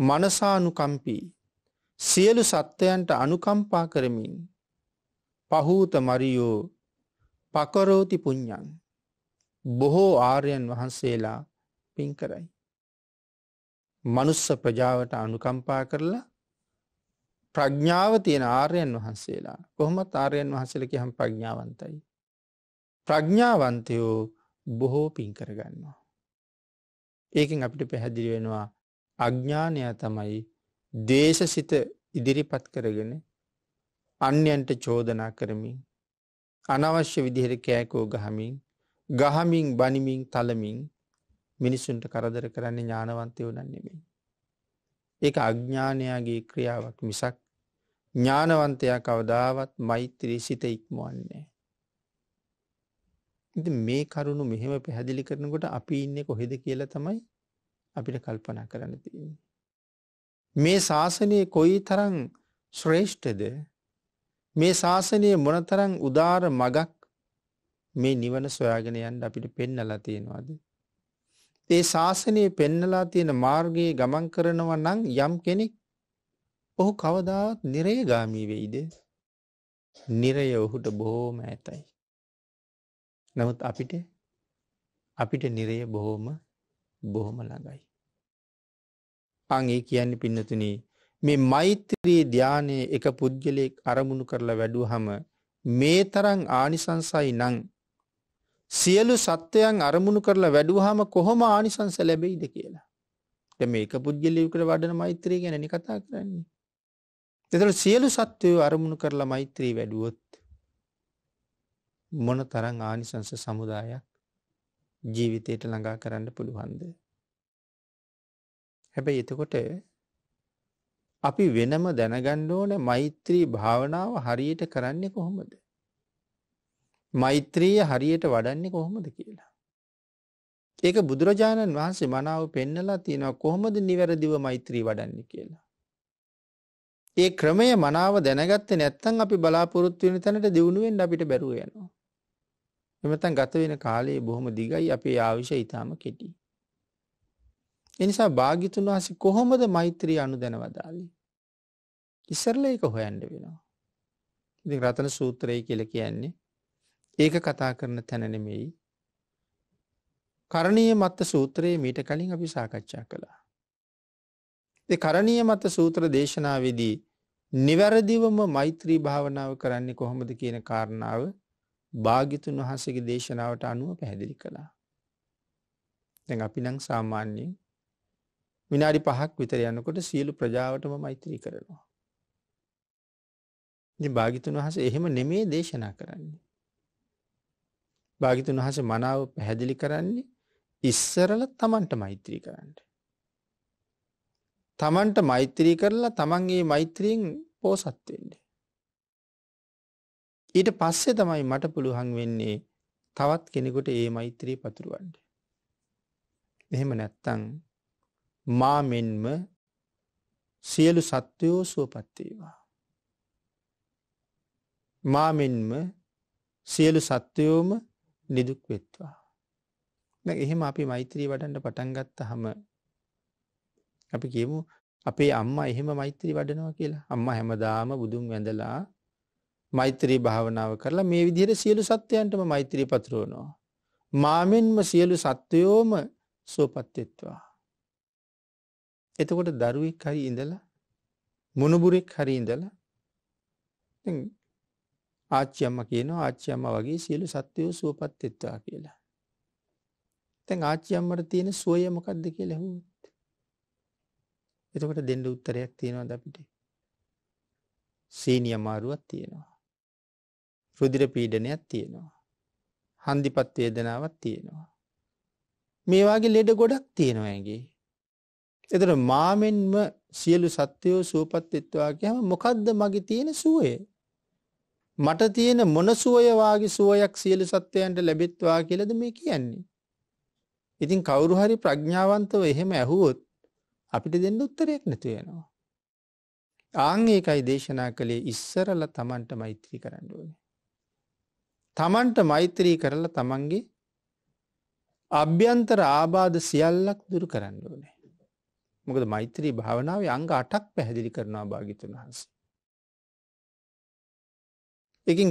මනසානුකම්පී සියලු සත්වයන්ට අනුකම්පා කරමින් පහූත මරියෝ පකරෝති පුං්ඥන් බොහෝ ආර්යන් වහන්සේලා පින් කරයි. මනුස්ස ප්‍රජාවට අනුකම්පා කරලා ප්‍රඥාව තියෙන ආර්යන් වහන්සේලා කොහොමත් ආර්යන් වහසලක හම් ප්‍රඥාවන්තයි. ප්‍රඥාවන්තයෝ බොහෝ පින් කරගන්නවා. ඒකින් අපිට පැහැදිලි වෙනවා අඥ්ඥානය තමයි දේශසිත ඉදිරිපත් කරගෙන අන්‍යන්ට චෝදනා කරමින් අනවශ්‍ය විදිහට කෑකෝ ගහමින් ගහමින් බනිමින් තලමින් මිනිස්සුන්ට කරදර කරන්නේ ඥානවන්තය වනන්නෙමේ. ඒ අඥ්ඥානයාගේ ක්‍රියාවක් මිසක් ඥානවන්තයා කවදාවත් මෛත්‍රී සිත ඉක්මුවන්නේ. ඉති මේ කරුණු මෙහෙම පැහැදිලි කරනකොට අපි ඉන්න කොහෙද කියලා තමයි අපිට කල්පනා කරන්න තියන්නේ. මේ ශාසනයේ කොයි තරං ශ්‍රේෂ්ඨද මේ ශාසනයේ මොනතරං උදාර මගක් මේ නිවන සොයාගෙන යන්න අපිට පෙන්නලා තියෙනවාද. ඒ ශාසනයේ පෙන්නලා තියෙන මාර්ගයේ ගමන් කරනවා නම් යම් කෙනෙක් ඔහු කවදාවත් නිරේගාමී වෙයිද. නිරය ඔහුට බොහෝම ඇතයි. නමුත් අපිට අපිට නිරය බොහෝම බොහොම ළඟයි. අං ඒ කියන්නේ පින්නතුනී මේ මෛත්‍රී ධානයේ එක පුද්ගලයෙක් අරමුණු කරලා වැඩුවහම මේ තරම් ආනිසංසයි නම් සියලු සත්වයන් අරමුණු කරලා වැඩුවහම කොහොම ආනිසංස ලැබෙයිද කියලා. දැන් මේක පුද්ගලයෙකුට වඩන මෛත්‍රිය ගැනනේ කතා කරන්නේ. එතකොට සියලු සත්වයෝ අරමුණු කරලා මෛත්‍රී වැඩුවොත් මොන තරම් ආනිසංස සමුදායක් ජීවිතයට ළඟා කරන්න පුළුවන්ද? හැබැයි එතකොට අපි වෙනම දැනගන්න ඕන මෛත්‍රී භාවනාව හරියට කරන්නේ කොහොමද. මෛත්‍රීය හරියට වඩන්නේ කොහොමද කියලා. ඒක බුදුරජාණන් වහන්සේ මනාව පෙන්නලා තියෙනවා කොහොමද නිවැරදිව මෛත්‍රී වඩන්නේ කියලා. ඒ ක්‍රමය මනාව දැනගත්තේ නැත්තම් අපි බලාපොරොත්තු වෙන තැනට දියුණුවෙන් අපිට බැරුව යනවා. එමතන් ගත වෙන කාලයේ බොහොම දිගයි අපේ ආවිෂ ඉතාම කෙටි. එනිසා භාගිතුන් වහස කොහොමද මෛත්‍රී අනු දැනවදාලි. ඉස්සරල එක හොයන්ඩ වෙනවා. ඉති රතන සූත්‍රයේ කියල කියන්නේ ඒක කතා කරන තැනනෙමෙයි කරණය මත්ත සූත්‍රයේ මීට කලින් අපි සාකච්ඡා කළා. කරණය මත සූත්‍ර දේශනාවේදී නිවැරදිවම මෛත්‍රී භාවනාව කරන්නේ කොහොමද කියන කාරණාව භාගිතුන් වහසගේ දේශනාවට අනුව පැහැදිලි කළා. දැන් අපි නං සාමාන්‍යයෙන් විනාඩි පහක් විතර යන්නකොට සියලු ප්‍රජාවටම මෛත්‍රී කරනවා. භාගිතුන් වහස එහෙම නෙමේ දේශනා කරන්නේ. භාගිතුන් වහස මනාව පැහැදිලි කරන්නේ ඉස්සරල තමන්ට මෛත්‍රී කරන්න. තමන්ට මෛත්‍රී කරලා තමන්ගේ මෛත්‍රීෙන් පෝසත්වෙන්නේ. ඊට පස්සේ තමයි මට පුළුවන් වෙන්නේ තවත් කෙනෙකුට ඒ මෛත්‍රී පතුරුවන්ට. එහෙම නැත්තං මා මෙන්ම සියලු සත්වයෝ සුවපත්වේවා. මාමෙන්ම සියලු සත්‍යයෝම නිදුක් වෙත්වා. එහෙම අපි මෛත්‍රී වඩන්ට පටන්ගත්ත හම අපි කියමු අපේ අම්ම එහෙම මෛත්‍රී වඩනවා කියලා අම්ම හැමදාම බුදුන් වැඳලා මෛත්‍රී භාවනාව කරලා මේ විදිහට සියලු සත්‍යයන්ටම මෛත්‍රී පතුරුවනවා. මාමෙන්ම සියලු සත්වයෝම සෝපත්වෙත්වා. එතකොට දරුවෙක් හරි ඉඳලා මොනබුරෙක් හරි ඉඳලා ආච්චියම්ම කියනවා ආච්චියම්ම වගේ සියලු සත්වයෝ සුවපත් එත්වා කියලා. තැන් ආච්චියම්මට තියෙන සුවය මොකක්ද කියලා ඇහුවොත්. එතකොට දෙන්න උත්තරයක් තියෙනවද අපිට? සීනි අමාරුවක් තියෙනවා. රුධිර පීඩනයක් තියෙනවා. හන්දිපත් වේදනාවක් තියෙනවා. මේ වගේ ලෙඩ ගොඩක් තියෙනවා ඇගේ. එතකොට මාමෙන්ම සියලු සත්වයෝ සුවපත් වෙත්වා කියම මොකද්ද මගේ තියෙන සුවේ මට තියෙන මොන සුවයවාගේ සුවයක් සියලු සත්වයන්ට ලැබෙත්වා කියලද මේ කියන්නේ. ඉතින් කවුරු හරි ප්‍රඥාවන්තව එහෙම ඇහුවොත් අපිට දෙන්න උත්තරයක් නැතිවෙනවා. ආං ඒකයි දේශනා කළේ ඉස්සරල තමන්ට මෛත්‍රී කරන්න ඕනේ. තමන්ට මෛත්‍රී කරලා තමන්ගේ අභ්‍යන්තර ආබාධ සියල්ලක් දුරු කරන්න ඕනේ. මොකද මෛත්‍රී භාවනාව අංග අටක් පැහැදිලි කරනවා භාගිතුන් වහන්සේ. එකින්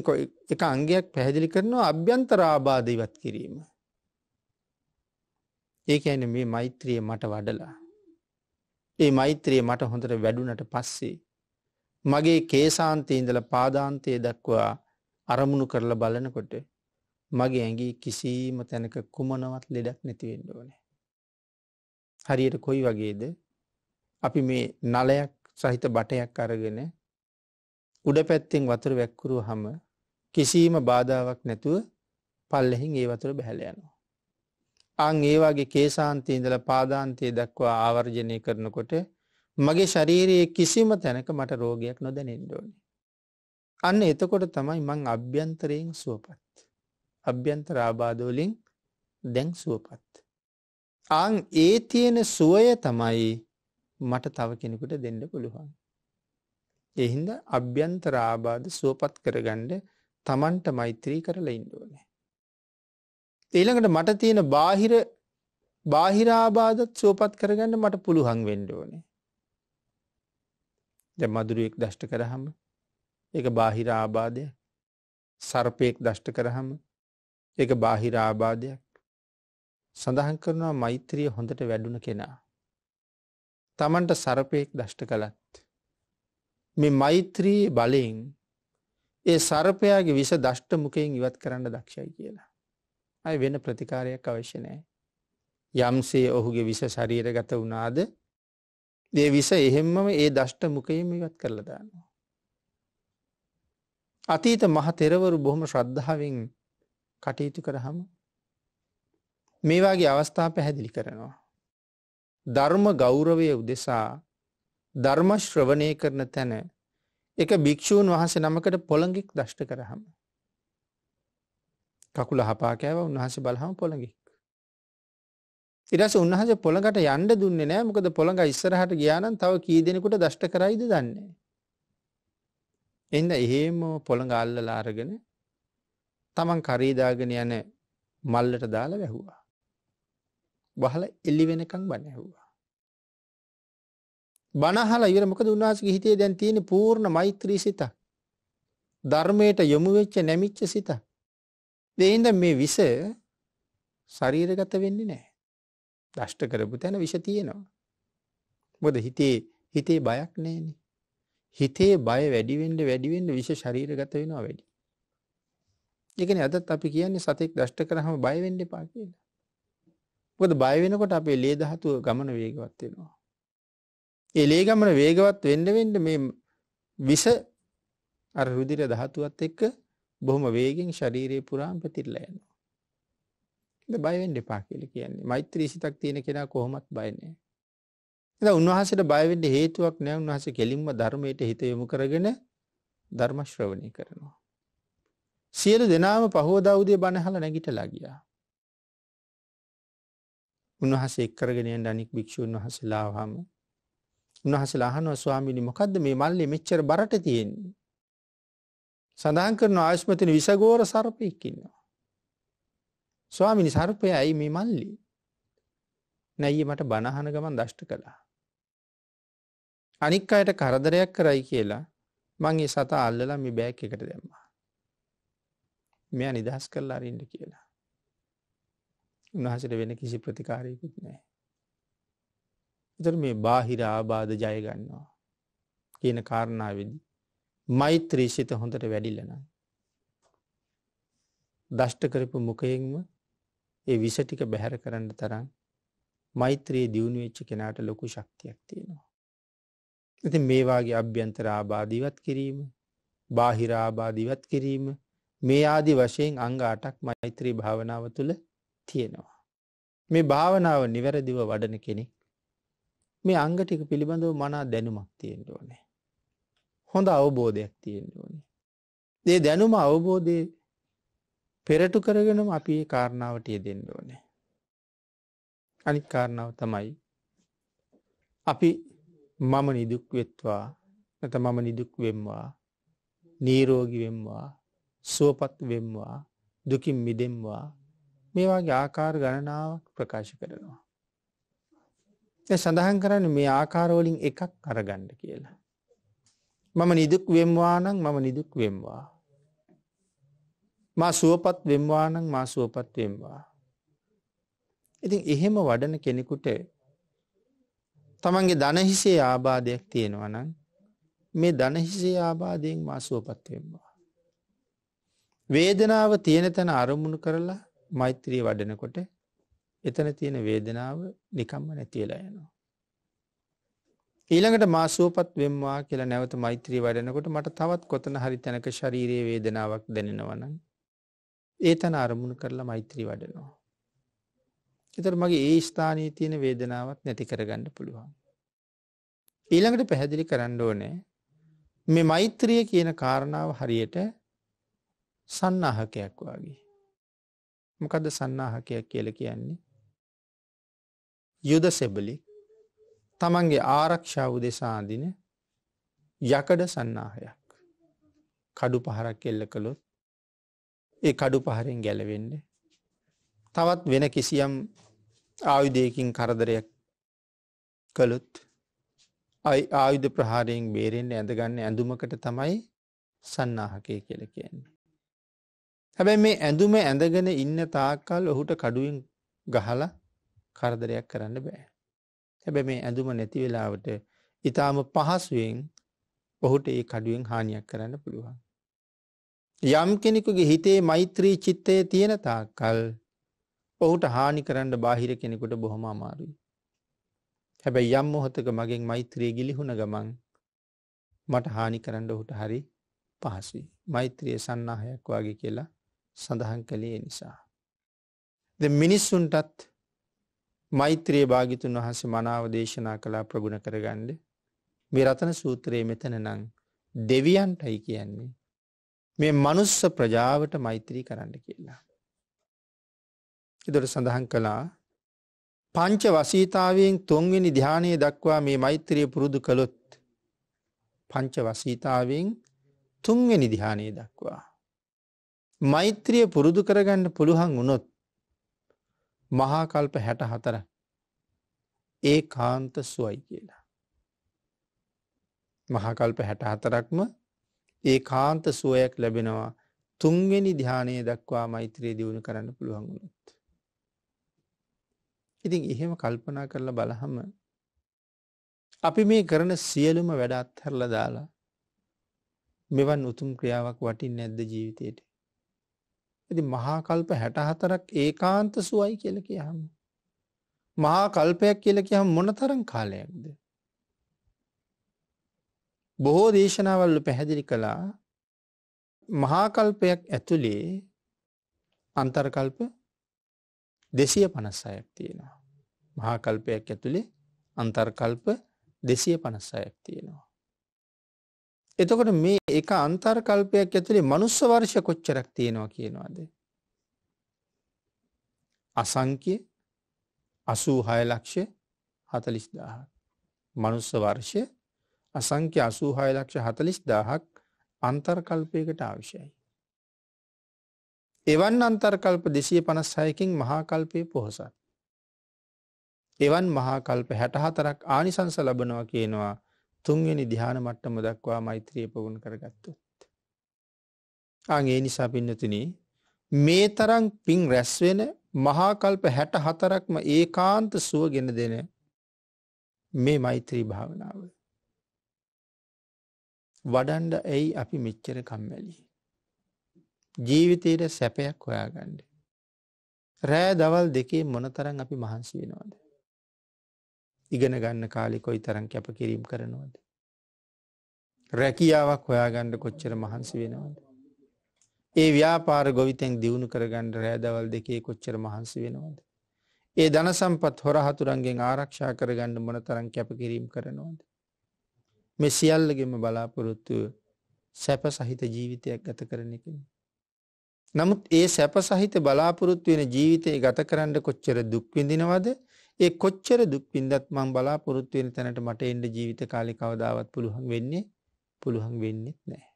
එක අංගයක් පැහැදිලි කරනවා අභ්‍යන්තරාබාධ ඉවත් කිරීම. ඒක ඇන මේ මෛත්‍රිය මට වඩලා. ඒ මෛත්‍රිය මට හොඳට වැඩුනට පස්සේ. මගේ කේසාන්තය ඉඳල පාදාන්තය දක්වා අරමුණු කරලා බලනකොට මගේ ඇඟි කිසිීම තැනක කුමනවත් ලෙඩක් නැතිවෙන්න ඕනේ. හරියට කොයි වගේද අපි මේ නලයක් සහිත බටයක් අරගෙන උඩ පැත්තෙන් වතුර වැක්කුරු හම කිසිීම බාධාවක් නැතුව පල්ලෙහින් ඒ වතුර බැහැලයනවා. අං ඒවාගේ කේසාන්තය ඉඳල පාදාන්තය දක්වා ආවර්ජනය කරනකොට මගේ ශරීරයේ කිසිම තැනක මට රෝගයක් නොදැනෙන්ඩෝනි. අන්න එතකොට තමයි මං අභ්‍යන්තරයෙන් සුවපත්. අභ්‍යන්තර ආබාධෝලින් දැන් සුවපත්. අං ඒ තියෙන සුවය තමයි මට තව කෙනෙකුට දෙන්න පුළුවන්. එහින්ද අභ්‍යන්තර ආබාධ සුවපත් කරගණ්ඩ තමන්ට මෛත්‍රී කරලා ඉන්ඩුවන. ඊළඟට මට තියෙන බාහිර බාහිරාබාධත් සුවපත් කරගන්න මට පුළුහන් වෙන්ඩෝනේ. ද මදුරුවෙක් දෂ්ට කරහම එක බාහිර ආබාධය සර්පයෙක් දෂ්ට කරහම එක බාහිර ආබාධයක් සඳහන් කරනවා මෛත්‍රිය හොඳට වැඩුණ කෙනා. තමන්ට සරපයෙක් දෂ්ට කළත් මේ මෛත්‍රයේ බලයෙන් ඒ සරපයාගේ විස දෂ්ට මුකයෙන් ඉවත් කරන්න දක්ෂයි කියලා. අය වෙන ප්‍රතිකාරයක් අවශ්‍ය නෑ. යම්සේ ඔහුගේ විස ශරීර ගත වුණාද දේ විස එහෙම්මම ඒ දෂ්ට මුකයම ඉවත් කරලදානවා. අතීත මහ තෙරවරු බොහොම ශ්‍රද්ධාවෙන් කටයුතු කරහම මේවාගේ අවස්ථා පැහැදිලි කරනවා. ධර්ම ගෞරවය උදෙසා ධර්ම ශ්‍රවණය කරන තැන එක භික්‍ෂූන් වහස නමකට පොළඟෙක් දෂ්ට කරහම. කකුල හපාකෑව උන්හස බලහම පොළඟෙක්. ඉරස උන්හස පොළඟට යන්ඩ දුන්නේ නෑ මොකද පොළඟ ඉස්සරහට ගියානන් තව කී දෙෙනෙකුට දෂ්ට කරයිද දන්නේ. එන්න එහෙම පොළඟ අල්ලල අරගෙන තමන් කරීදාගෙන යන මල්ලට දාලා වැැහුවා. බහල එල්ලි වෙනකං බන්න ඇහුවා. බණහලා ඉවර මොකද උන්වහන්සේගේ හිතේ දැන් තියෙන පූර්ණ මෛත්‍රී සිත. ධර්මයට යොමු වෙච්ච නැමිච්ච සිත. දෙයින්ද මේ විස ශරීරගත වෙන්නේ නැහැ. දෂ්ට කරපු තැන විෂ තියෙනවා. මොකද හිතේ හිතේ බයක් නැහැනේ. හිතේ බය වැඩි වෙන්න වැඩි වෙන්න විෂ ශරීරගත වෙනවා වැඩි. ඒ කියන්නේ අදත් අපි කියන්නේ සතෙක් දෂ්ට කරාම බය වෙන්න එපා කියලා. මොකද බය වෙනකොට අපේ ලේ ධාතුව ගමන වේගවත් වෙනවා. එලේ ගමන වේගවත් වෙන්න වෙන්න මේ විස අර රුධිර ධාතුවත් එක්ක බොහොම වේගෙන් ශරීරය පුරාම පැතිරලා යනවා. ඉතින් බය වෙන්න එපා කියලා කියන්නේ. මෛත්‍රී සිතක් තියෙන කෙනා කොහොමත් බය නැහැ. ඉතින් උන්වහන්සේට බය වෙන්න හේතුවක් නැහැ. උන්වහන්සේ කෙලින්ම ධර්මයට හිත යොමු කරගෙන ධර්ම ශ්‍රවණය කරනවා. සියලු දෙනාම පහෝදා උදේ බණ අහලා නැගිටලා ගියා. උන්වහන්සේ එක් කරගෙන යන අනික් භික්ෂුන් වහන්සේලා වහම උන්වහසලා අහනවා ස්වාමිනි මොකද්ද මේ මල්ලේ මෙච්චර බරට තියෙන්නේ. සඳහන් කරන ආයුෂ්මතින විසගෝර සර්පයෙක් ඉන්නවා. ස්වාමිනි සර්පය ඇයි මේ මල්ලි. නැයි මට බණහන ගමන් දෂ්ට කළා. අනික් අයට කරදරයක් කරයි කියලා මංගේ සතා අල්ලලා මේ බෑක් එකට දැම්මා. මෙය නිදහස් කරලා අරින්ට කියලා. උන්වහසට වෙන කිසි ප්‍රතිකාරයකුත් නෑ. එතර මේ බාහිර ආබාධ ජයගන්නවා කියන කාරණාවදි. මෛත්‍රීශිත හොඳට වැඩිල්ලනයි. දෂ්ට කරපු මොකයෙන්ම ඒ විස ටික බැහැර කරන්න තරම් මෛත්‍රයේ දියුණුවෙච්ච කෙනාට ලොකු ශක්තියක් තියෙනවා. ඇති මේවාගේ අභ්‍යන්තර ආබාධීවත් කිරීම බාහිර ආබාධීවත් කිරීම මේ ආදි වශයෙන් අංගාටක් මෛත්‍රී භාවනාව තුළ තියෙනවා. මේ භාවනාව නිවැරදිව වඩන කෙනෙක් මේ අංග ටික පිළිබඳව මනා දැනුමක් තියෙන්ට ඕනේ. හොඳ අවබෝධයක් තියෙන්ට ඕනේ. දේ දැනුම අවබෝධය පෙරටු කරගෙනම අපි කාරණාවට යෙදෙන්න ඕනේ. අනිත් කාරණාව තමයි අපි මම නිදුක් වෙත්වා නැත මම නිදුක් වෙම්වා නීරෝගි වෙම්වා සුවපත් වෙම්වා දුකින් මිදෙම්වා මේවාගේ ආකාර ගණනාවක් ප්‍රකාශ කරනවා. සඳහන් කරන්න මේ ආකාරෝලින් එකක් කරගන්න කියලා. මම නිදුක් වෙම්වානං මම නිදුක් වෙම්වා. මා සුවපත් වෙම්වානං මා සුවපත් වෙම්වා. ඉතින් එහෙම වඩන කෙනෙකුට තමන්ගේ දනහිසේ ආබාධයක් තියෙනවනන් මේ දනහිසේ ආබාධයෙන් මා සුවපත් වෙම්වා. වේදනාව තියෙන තැන අරමුණු කරලා මෛත්‍රී වඩනකොට එතන තියෙන වේදනාව නිකම්ම නැතිවෙලා යනවා. ඊළඟට මාසූපත් වෙම්වා කියලා නැවත මෛත්‍රී වඩනකොට මට තවත් කොතන හරි තැනක ශරීරයේ වේදනාවක් දැනෙනවනම් ඒ තන අරමුණු කරලා මෛත්‍රී වඩනවා. එතර මගේ ඒ ස්ථානී තියෙන වේදනාවත් නැති කරගන්න පුළුවන්. ඊළඟට පැහැදිලි කරන්න ඕනෑ මේ මෛත්‍රිය කියන කාරණාව හරියට සන්නාහකයක් වගේ. මොකද සන්නාහකයක් කියල කියන්නේ යුද සෙබලි තමන්ගේ ආරක්ෂාව දෙසාදින යකඩ සන්නාහයක් කඩු පහරක් එල්ල කළොත් ඒ කඩු පහරෙන් ගැලවෙන්න තවත් වෙන කිසියම් ආයුධයකින් කරදරයක් කළොත් අයි ආයුධ ප්‍රහාරයෙන් බේරෙන් ඇඳගන්න ඇඳුමකට තමයි සන්නාහකය කියල කියන්නේ. හැබැයි මේ ඇඳුම ඇඳගෙන ඉන්න තාක්කල් ඔහුට කඩුවෙන් ගහලා කරදරයක් කරන්න බෑ. හැබැ මේ ඇඳුම නැති වෙලාවට ඉතාම පහසුවෙන් ඔහුට ඒ කඩුවෙන් හානියක් කරන්න පුළුවන්. යම් කෙනෙකුගේ හිතේ මෛත්‍රී චිත්තය තියෙන තාකල් ඔහුට හානි කරන්න බාහිර කෙනෙකුට බොහොම අමාරුයි. හැබැයි යම් මොහොතක මගෙන් මෛත්‍රී ගිලිහුණ ගමන් මට හානි කරන්න ඔහුට හරි පහසුයි. මෛත්‍රිය සන්නාහයක් වගේ කියලා සඳහන් කළේ නිසා. ද මිනිස්සුන්ටත් මෛත්‍රයේ භාගිතුන් වහන්සේ මනාව දේශනා කලා ප්‍රගුණ කරගන්ඩ මේ රතන සූත්‍රයේ මෙතන නං දෙවියන්ටයි කියන්නේ. මේ මනුස්ස ප්‍රජාවට මෛත්‍රී කරන්න කියලා. එදොට සඳහන් කළා පංච වසීතාවෙන් තුන්වෙනි ධ්‍යානය දක්වා මේ මෛත්‍රිය පුරුදු කළොත් පංච වසීතාවෙන් තුන්වෙනි දිහානය දක්වා. මෛත්‍රිය පුරුදු කරගන්න පුළුවන් වුනොත් මහාකල්ප හැට හතර ඒ කාන්ත සුවයි කියලා. මහාකල්ප හැට හතරක්ම ඒ කාන්ත සුවයක් ලැබෙනවා තුන්වෙනි ධ්‍යානය දක්වා මෛත්‍රයේ දියුණු කරන්න පුළුවන් වුණොත්. ඉතින් එහෙම කල්පනා කරලා බලහම අපි මේ කරන සියලුම වැඩ අත්හරලා දාලා මෙවන් උතුම් ක්‍රියාවක් වටින් නැද්ද ජීවිතයට ඉතින් මහා කල්ප 64ක් ඒකාන්ත සුවයි කියලා කියහම මහා කල්පයක් කියලා කියහම මොනතරම් කාලයක්ද බොහෝ දේශනාවල්ල පැහැදිලි කළා මහා කල්පයක් ඇතුලේ අන්තර්කල්ප 256ක් තියෙනවා මහා කල්පයක් ඇතුලේ අන්තර්කල්ප 256ක් තියෙනවා එතකොට මේ එක අන්තර්කල්පයක් ඇතුළේ මනුස්ස වර්ෂ කොච්චරක් තියෙනවා කියනවාද. අසංකය අසූ හයලක්ෂ හතලිස්දාහ. මනුස්ස වර්ෂය අසංක්‍ය අසූ හයලක්ෂ හතලිස් දාහක් අන්තර්කල්පයකට අවශ්‍යයි. එවන් අන්තර්කල්ප දෙසිය පනස්සයකින් මහාකල්පය පොහොසත්. එවන් මහාකල්ප හැටහතරක් ආනිසංස ලබනවා කියනවා තුන්වෙනි දිහාන මට්ටම දක්වා මෛත්‍රිය පවුන් කරගත්තොත්. අගේ නිසා පින්නතුන මේ තරම් පින් රැස්වෙන මහාකල්ප හැට හතරක්ම ඒ කාන්ත සුව ගෙන දෙන මේ මෛත්‍රී භාවනාව. වඩන්ඩ ඇයි අපි මෙච්චර කම්මැලි. ජීවිතයට සැපයක් හොයාගණ්ඩ. රෑ දවල් දෙකේ මොනතරන් අපි මහන්සි වෙනවාද. ඉගෙන ගන්න කාලෙ කොයි තරන් කැප කිරීම් කරනවද. රැකියාවක් හොයාගණ්ඩ කොච්චර මහන්සි වෙනවද. ඒ ව්‍යාපාර ගොවිතැන් දියුණු කරගණ්ඩ රෑදවල් දෙකේ කොච්චර මහන්සි වෙනවද. ඒ දන සම්පත් හොරහතුරන්ගෙන් ආරක්ෂා කරගණ්ඩ මොන තරන් කැපකිරීම් කරනවාද. මෙ සියල්ලගෙම බලාපොරොත්තුව සැප සහිත ජීවිතයක් ගත කරන එකෙන. නමුත් ඒ සැප සහිත බලාපොරොත්තු වෙන ජීවිතය ගත කරන්න කොච්චර දුක්විඳිනවද ඒ කොච්චර දුක් විඳත් මං බලාපොරොත්තු වෙන තැනට මට එන්න ජීවිත කාලේ කවදාවත් පුළුවන් වෙන්නේ පුළුවන් වෙන්නෙත් නැහැ.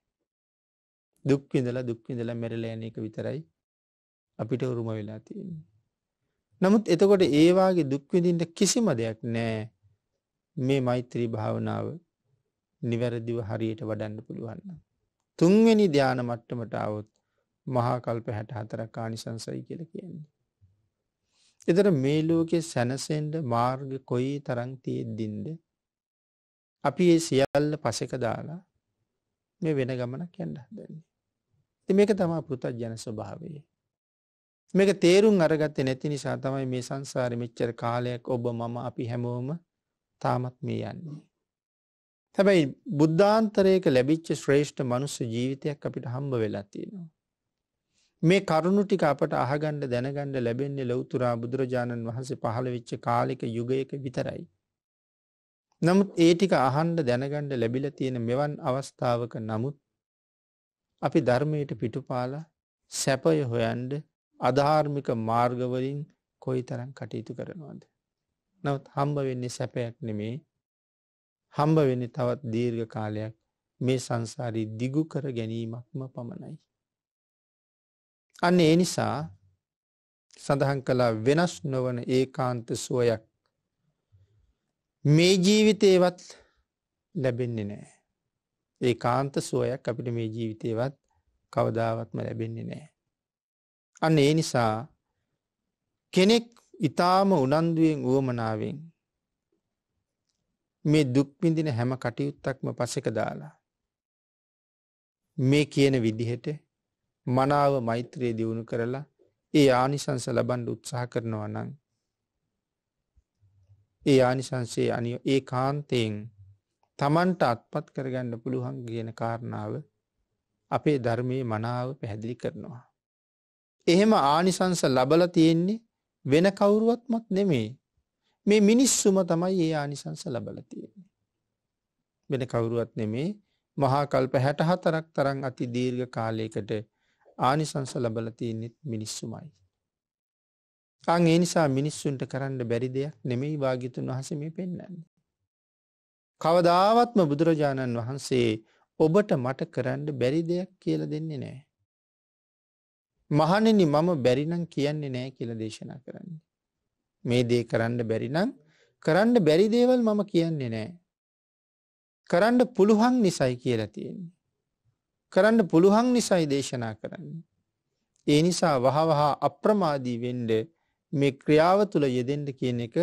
දුක් විඳලා දුක් විඳලා මැරිලා යන එක විතරයි අපිට උරුම වෙලා තියෙන්නේ. නමුත් එතකොට ඒ වාගේ දුක් විඳින්න කිසිම දෙයක් නැහැ. මේ මෛත්‍රී භාවනාව නිවැරදිව හරියට වඩන්න පුළුවන්. තුන්වෙනි ධානය මට්ටමට આવොත් මහා කල්ප 64ක් ආනිසංසයි කියලා කියන්නේ. එතර මේ ලෝකෙ සැනසෙන්ඩ මාර්ග කොයි තරං තියෙද්දින්ද. අපි ඒ සියල්ල පසෙක දාලා මේ වෙන ගමනක් යන්න හදන්නේ. ති මේක තමා පුතත් ජන ස්වභාවයේ. මේක තේරුම් අරගත්තේ නැති නිසා තමයි මේ සංසාර මෙච්චර කාලයක් ඔබ මම අපි හැමෝම තාමත් මේ යන්නේ. හැබැයි බුද්ධාන්තරයක ලැබිච්ච ශ්‍රේෂ්ඨ මනුස්ස ජීවිතයක් අපිට හම්බ වෙලා තියෙනවා. මේ කරුණු ටික අපට අහගණ්ඩ දැනගණ්ඩ ලැබෙන්නේ ලොවතුරා බුදුරජාණන් වහන්සේ පහළ වෙච්ච කාලෙක යුගයක විතරයි. නමුත් ඒ ටික අහන්ඩ දැනගණ්ඩ ලැබිල තියෙන මෙවන් අවස්ථාවක නමුත් අපි ධර්මයට පිටුපාල සැපය හොයන්ඩ අධාර්මික මාර්ගවලින් කොයි තරන් කටයුතු කරනවාද. නවත් හම්බ වෙන්නේ සැපයක් නෙමේ හම්බ වෙන්න තවත් දීර්ඝ කාලයක් මේ සංසාරී දිගු කර ගැනීමක්ම පමණයි. අන්න ඒ නිසා සඳහන් කළා වෙනස් නොවන ඒකාන්ත සුවයක් මේ ජීවිතේවත් ලැබෙන්නේ නෑ. ඒ කාන්ත සුවයක් අපිට මේ ජීවිතේවත් කවදාවත්ම ලැබෙන්නේ නෑ. අන්න ඒ නිසා කෙනෙක් ඉතාම උනන්දුවෙන් වුවමනාවෙන් මේ දුක්පිඳින හැම කටයුත්තක්ම පසෙක දාලා මේ කියන විදිහට මනාව මෛත්‍රයේ දියුණු කරලා ඒ ආනිසංස ලබන්ඩ උත්සාහ කරනවා නං. ඒ ආනිසංසේ අනි ඒ කාන්තයෙන් තමන්ට අත්පත් කරගන්න පුළුවන් කියන කාරණාව අපේ ධර්මයේ මනාව පැහැදිලි කරනවා. එහෙම ආනිසංස ලබල තියෙන්නේ වෙන කවුරුවත්මත් නෙමේ මේ මිනිස්සුම තමයි ඒ ආනිසංස ලබල තියෙන්නේ. වෙන කවුරුවත් නෙමේ මහාකල්ප හැටහතරක් තරන් අති දීර්ඝ කාලයකට ආනිසංස ලබල තියන්නෙත් මිනිස්සුමයි. අං ඒ නිසා මිනිස්සුන්ට කරන්න බැරි දෙයක් නෙමෙයි භාගිතුන් වහස මේ පෙන්න්නන්නේ. කවදාවත්ම බුදුරජාණන් වහන්සේ ඔබට මට කරන්න බැරි දෙයක් කියල දෙන්නේ නෑ. මහනෙනි මම බැරිනම් කියන්නේ නෑ කියල දේශනා කරන්නේ. මේ දේ කරන්න බැරිනම් කරන්න බැරිදේවල් මම කියන්නේ නෑ. කරන්න පුළුවන් නිසයි කියලා තියෙන්නේ. කරන්න පුළුවන් නිසයි දේශනා කරන්නේ. ඒ නිසා වහවහා අප්‍රමාදී වෙන්ඩ මේ ක්‍රියාව තුළ යෙදෙන්ට කියන එක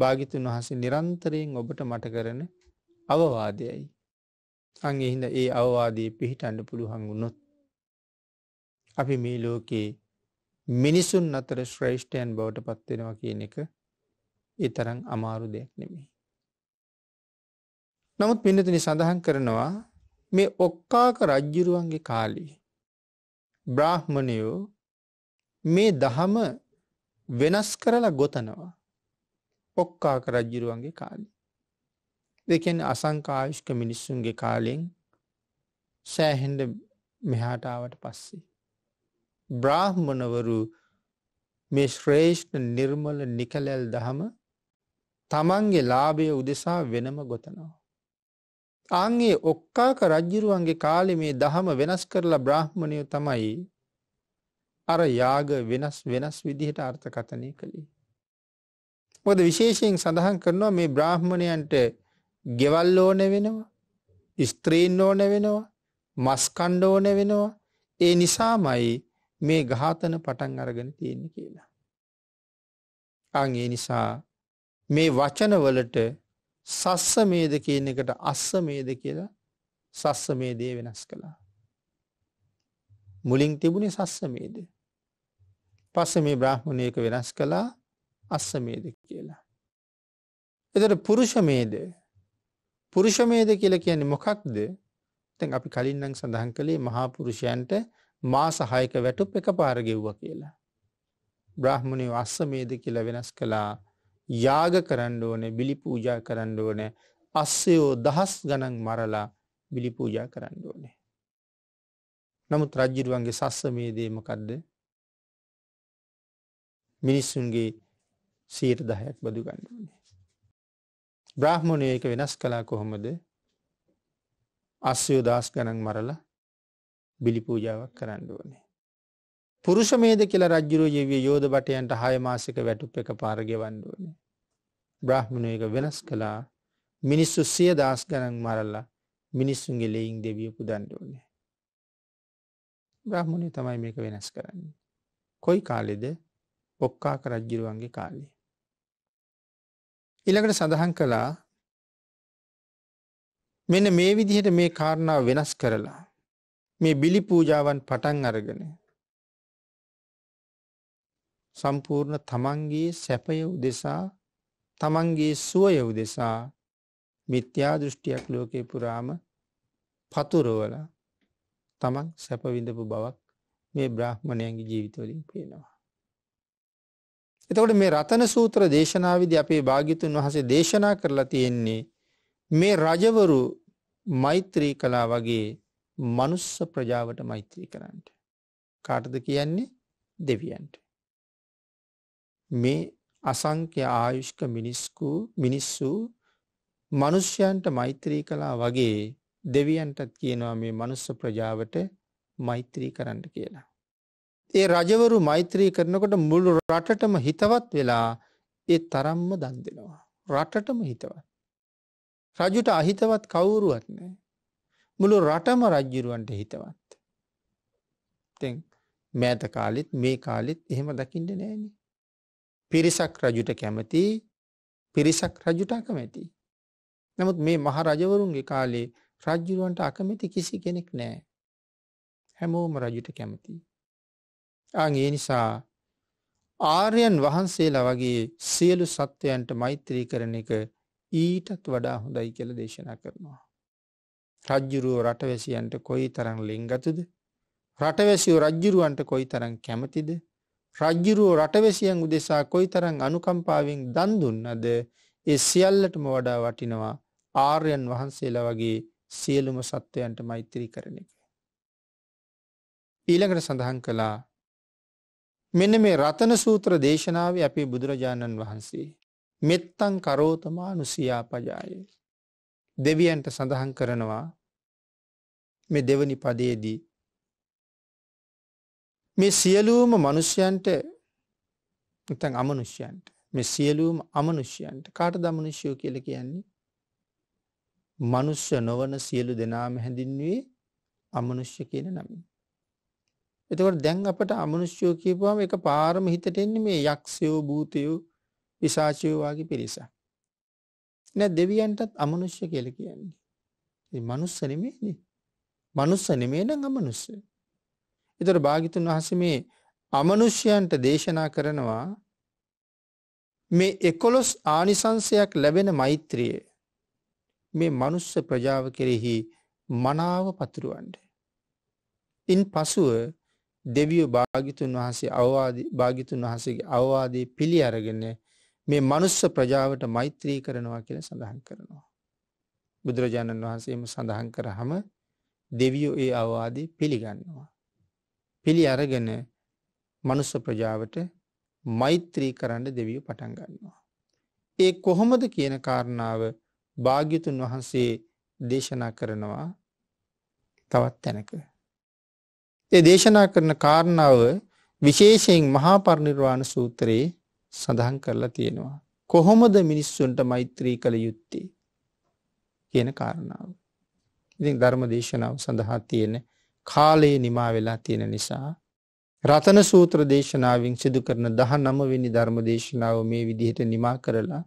භාගිතුන් වහසේ නිරන්තරයෙන් ඔබට මට කරන අවවාදයයි. අගේ හිඳ ඒ අවවාදී පිහිටන්ඩ පුළුවන් වුණොත්. අපි මේ ලෝකයේ මිනිසුන් අතර ශ්‍රේෂ්ඨයන් බවට පත්වෙනවා කියන එක ඒ තරම් අමාරු දෙයක් නෙමේ. නමුත් පිනතුනි සඳහන් කරනවා මේ ඔක්කාක රජ්ජුරුවන්ගේ කාලී. බ්‍රාහ්මණයෝ මේ දහම වෙනස් කරලා ගොතනවා. ඔක්කාක රජ්ජුරුවන්ගේ කාලි. දෙකෙන් අසංකායුෂ්ක මිනිස්සුන්ගේ කාලෙෙන් සෑහෙන්ඩ මෙහාටාවට පස්සේ. බ්‍රාහ්මණවරු මේ ශ්‍රේෂ්ඨ නිර්මල නිකලැල් දහම තමන්ගේ ලාභය උදෙසා වෙනම ගොතනවා. ආන්ගේ ඔක්කාක රජ්ජුරුවන්ගේ කාලෙ මේ දහම වෙනස් කරලා බ්‍රහ්මණයෝ තමයි අර යාග වෙනස් වෙනස් විදිහට අර්ථකථනය කළේ. මොද විශේෂයෙන් සඳහන් කරනවා මේ බ්‍රාහ්මණයන්ට ගෙවල් ඕන වෙනවා ස්ත්‍රීන් ඕන වෙනවා මස්කණ්ඩ ඕන වෙනවා ඒ නිසාමයි මේ ඝාතන පටන් අරගෙන තියෙන කියලා. අං ඒ නිසා මේ වචනවලට සස්ස මේද කියන එකට අස්ස මේද කියලා සස්ස මේදේ වෙනස් කළා. මුලින් තිබුණේ සස්ස මේද. පස්ස මේ බ්‍රහ්මණයක වෙනස් කළා අස්ස මේද කියලා. එතට පුරුෂමේද පුරුෂමේද කියල කියන්නේ මොකක්ද තැන් අපි කලින්නම් සඳහන් කළේ මහාපුරුෂයන්ට මා සහයක වැටුප් එක පාරගෙව්ව කියලා. බ්‍රහ්මණය අස්ස මේද කියලා වෙනස් කලා යාග කරන්න ඕනේ බිලි පූජා කරන්න ඕනෑ අස්සයෝ දහස් ගණන් මරලා බිලි පූජා කරන්න ඕනේ. නමුත් රජ්ජිරුවන්ගේ සස්ස මේ දේමකක්ද මිනිස්සුන්ගේ සීට දහයක් බදු ගණඩුවනේ. බ්‍රහ්මණය එක වෙනස් කලා කොහොමද අස්යෝ දහස් ගණන් මරලා බිලි පූජාවක් කරන්න ඕනේ. පුරුෂමේද කියලා රජ්ජුරෝජයවිය යෝධ බටයන්ට හයමාසික වැටුප් එක පාරගෙවන්න ඕනේ. බ්‍රහ්මණය එක වෙනස් කළා මිනිස්සු සිය දස් ගණන් මරල්ලා මිනිස්සුන්ගේ ලෙයින් දෙවියපු දණ්ඩුවන්නේ. බ්‍රහ්මණය තමයි මේක වෙනස් කරන්නේ. කොයි කාලෙද ඔක්කා කරජ්ජිරුවන්ගේ කාලේ. ඉළඟට සඳහන් කළා මෙන්න මේ විදිහට මේ කාරණාව වෙනස් කරලා මේ බිලි පූජාවන් පටන් අරගෙන සම්පූර්ණ තමන්ගේ සැපය උදෙසා තමන්ගේ සුවය උදෙසා මිත්‍යා දෘෂ්ටියක් ලෝකය පුරාම පතුරෝල තමන් සැපවිඳපු බවක් මේ බ්‍රහ්මණයන්ගේ ජීවිතවලින් පේනවා. එතකොට මේ රතන සූත්‍ර දේශනාවිදි අපේ භාගිතුන් වහසේ දේශනා කරලා තියෙන්නේ මේ රජවරු මෛත්‍රී කලා වගේ මනුස්ස ප්‍රජාවට මෛත්‍රී කරන්නට. කාටද කියන්නේ දෙවියන්ට. මේ අසංක්‍ය ආයුෂ්ක මිනිස්කු මිනිස්සු මනුෂ්‍යයන්ට මෛත්‍රී කලා වගේ දෙවියන්ටත් කියනවා මේ මනුස්ස ප්‍රජාවට මෛත්‍රී කරන්න කියලා. ඒ රජවරු මෛත්‍රී කරනකොට මුළු රටටම හිතවත් වෙලා ඒ තරම්ම දන් දෙෙනවා. රටටම හිතවත්. රජුට අහිතවත් කවුරුවත් නෑ. මුළු රටම රජ්ජුරුවන්ට හිතවත්. තැන් මෑත කාලෙත් මේ කාලෙත් එහෙම දකිින්ට නෑනේ. පිරිසක් රජුට කැමති පිරිසක් රජුට අකමැති. නමුත් මේ මහ රජවරුන්ගේ කාලේ රජ්ජුරුවන්ට අකමැති කිසි කෙනෙක් නෑ. හැමෝම රජුට කැමති. අං ඒ නිසා ආර්යන් වහන්සේලා වගේ සියලු සත්වයන්ට මෛත්‍රී කරන එක ඊටත් වඩා හොඳයි කියල දේශනා කරනවා. රජ්ජුරුව රටවැසියන්ට කොයි තරං ලෙංගතුද රටවැසිෝ රජ්ජුරුවන්ට කොයි තරං කැමතිද රජ්ජුරුව රටවැසියන් උදෙසා කොයිතරම් අනුකම්පාවෙන් දන් දුන්නද ඒ සියල්ලටම වඩා වටිනවා ආර්යයන් වහන්සේලා වගේ සියලුම සත්වයන්ට මෛත්‍රී කරන එක. ඊළඟට සඳහන් කළා මෙන්න මේ රතන සූත්‍ර දේශනාවේ අපේ බුදුරජාණන් වහන්සේ මෙත්තං කරෝතමානුසියාපජාය දෙවියන්ට සඳහන් කරනවා මේ දෙවනි පදයේදී මේ සියලූම මනුෂ්‍යයන්ට තැන් අමනුෂ්‍යයන්ට මෙ සියලූම් අමනුෂ්‍යයන්ට කාට දමනුෂ්‍යයෝ කියල කියන්නේ. මනුෂ්‍ය නොවන සියලු දෙනාම හැඳින්වේ අමනුෂ්‍ය කියන නමින්. එතකට දැන් අපට අමනුෂ්‍යයෝ කියපුවාම එක පාරම හිතට එන්නේ මේ යක්ෂයෝ භූතයෝ විසාචයෝවාගේ පිරිස. නැ දෙවියන්ටත් අමනුෂ්‍ය කියල කියන්නේ. මනුස්සනමේන මනුස්ස නෙමේ නම් අමනුස්සය. එතර භාගිතුන් වහස මේ අමනුෂ්‍යයන්ට දේශනා කරනවා මේ එකොලොස් ආනිසංසයක් ලැබෙන මෛත්‍රිය මේ මනුස්ස ප්‍රජාව කෙරෙහි මනාව පතුරුවන්ට. ඉන් පසුව දෙවියෝ භාගිතුන් වහසේ අවවාද භාගිතුන් වහසගේ අවවාදී පිළි අරගෙන මේ මනුස්ස ප්‍රජාවට මෛත්‍රී කරනවා කියෙන සඳහන් කරනවා. බුදුරජාණන් වහන්සේම සඳහන් කරහම දෙවියෝ ඒ අවවාදී පිළිගන්නවා. පිළි අරගෙන මනුස්ස ප්‍රජාවට මෛත්‍රී කරන්න දෙවිය පටන් ගන්නවා. ඒ කොහොමද කියන කාරණාව භාග්‍යතුන් වහන්සේ දේශනා කරනවා තවත් තැනක. ඒ දේශනා කරන කාරණාව විශේෂයෙන් මහාපරණිර්වාණ සූත්‍රයේ සඳහන් කරලා තියෙනවා. කොහොමද මිනිස්සුන්ට මෛත්‍රී කළ යුත්තේ කියන කාරණාව. ඉතින් ධර්ම දේශනාව සඳහා තියෙන කාලයේ නිමා වෙලා තියෙන නිසා රතන සූත්‍ර දේශනාවෙන් සිදු කරන දහ නමවෙනි ධර්ම දේශනාව මේ විදිහට නිමා කරලා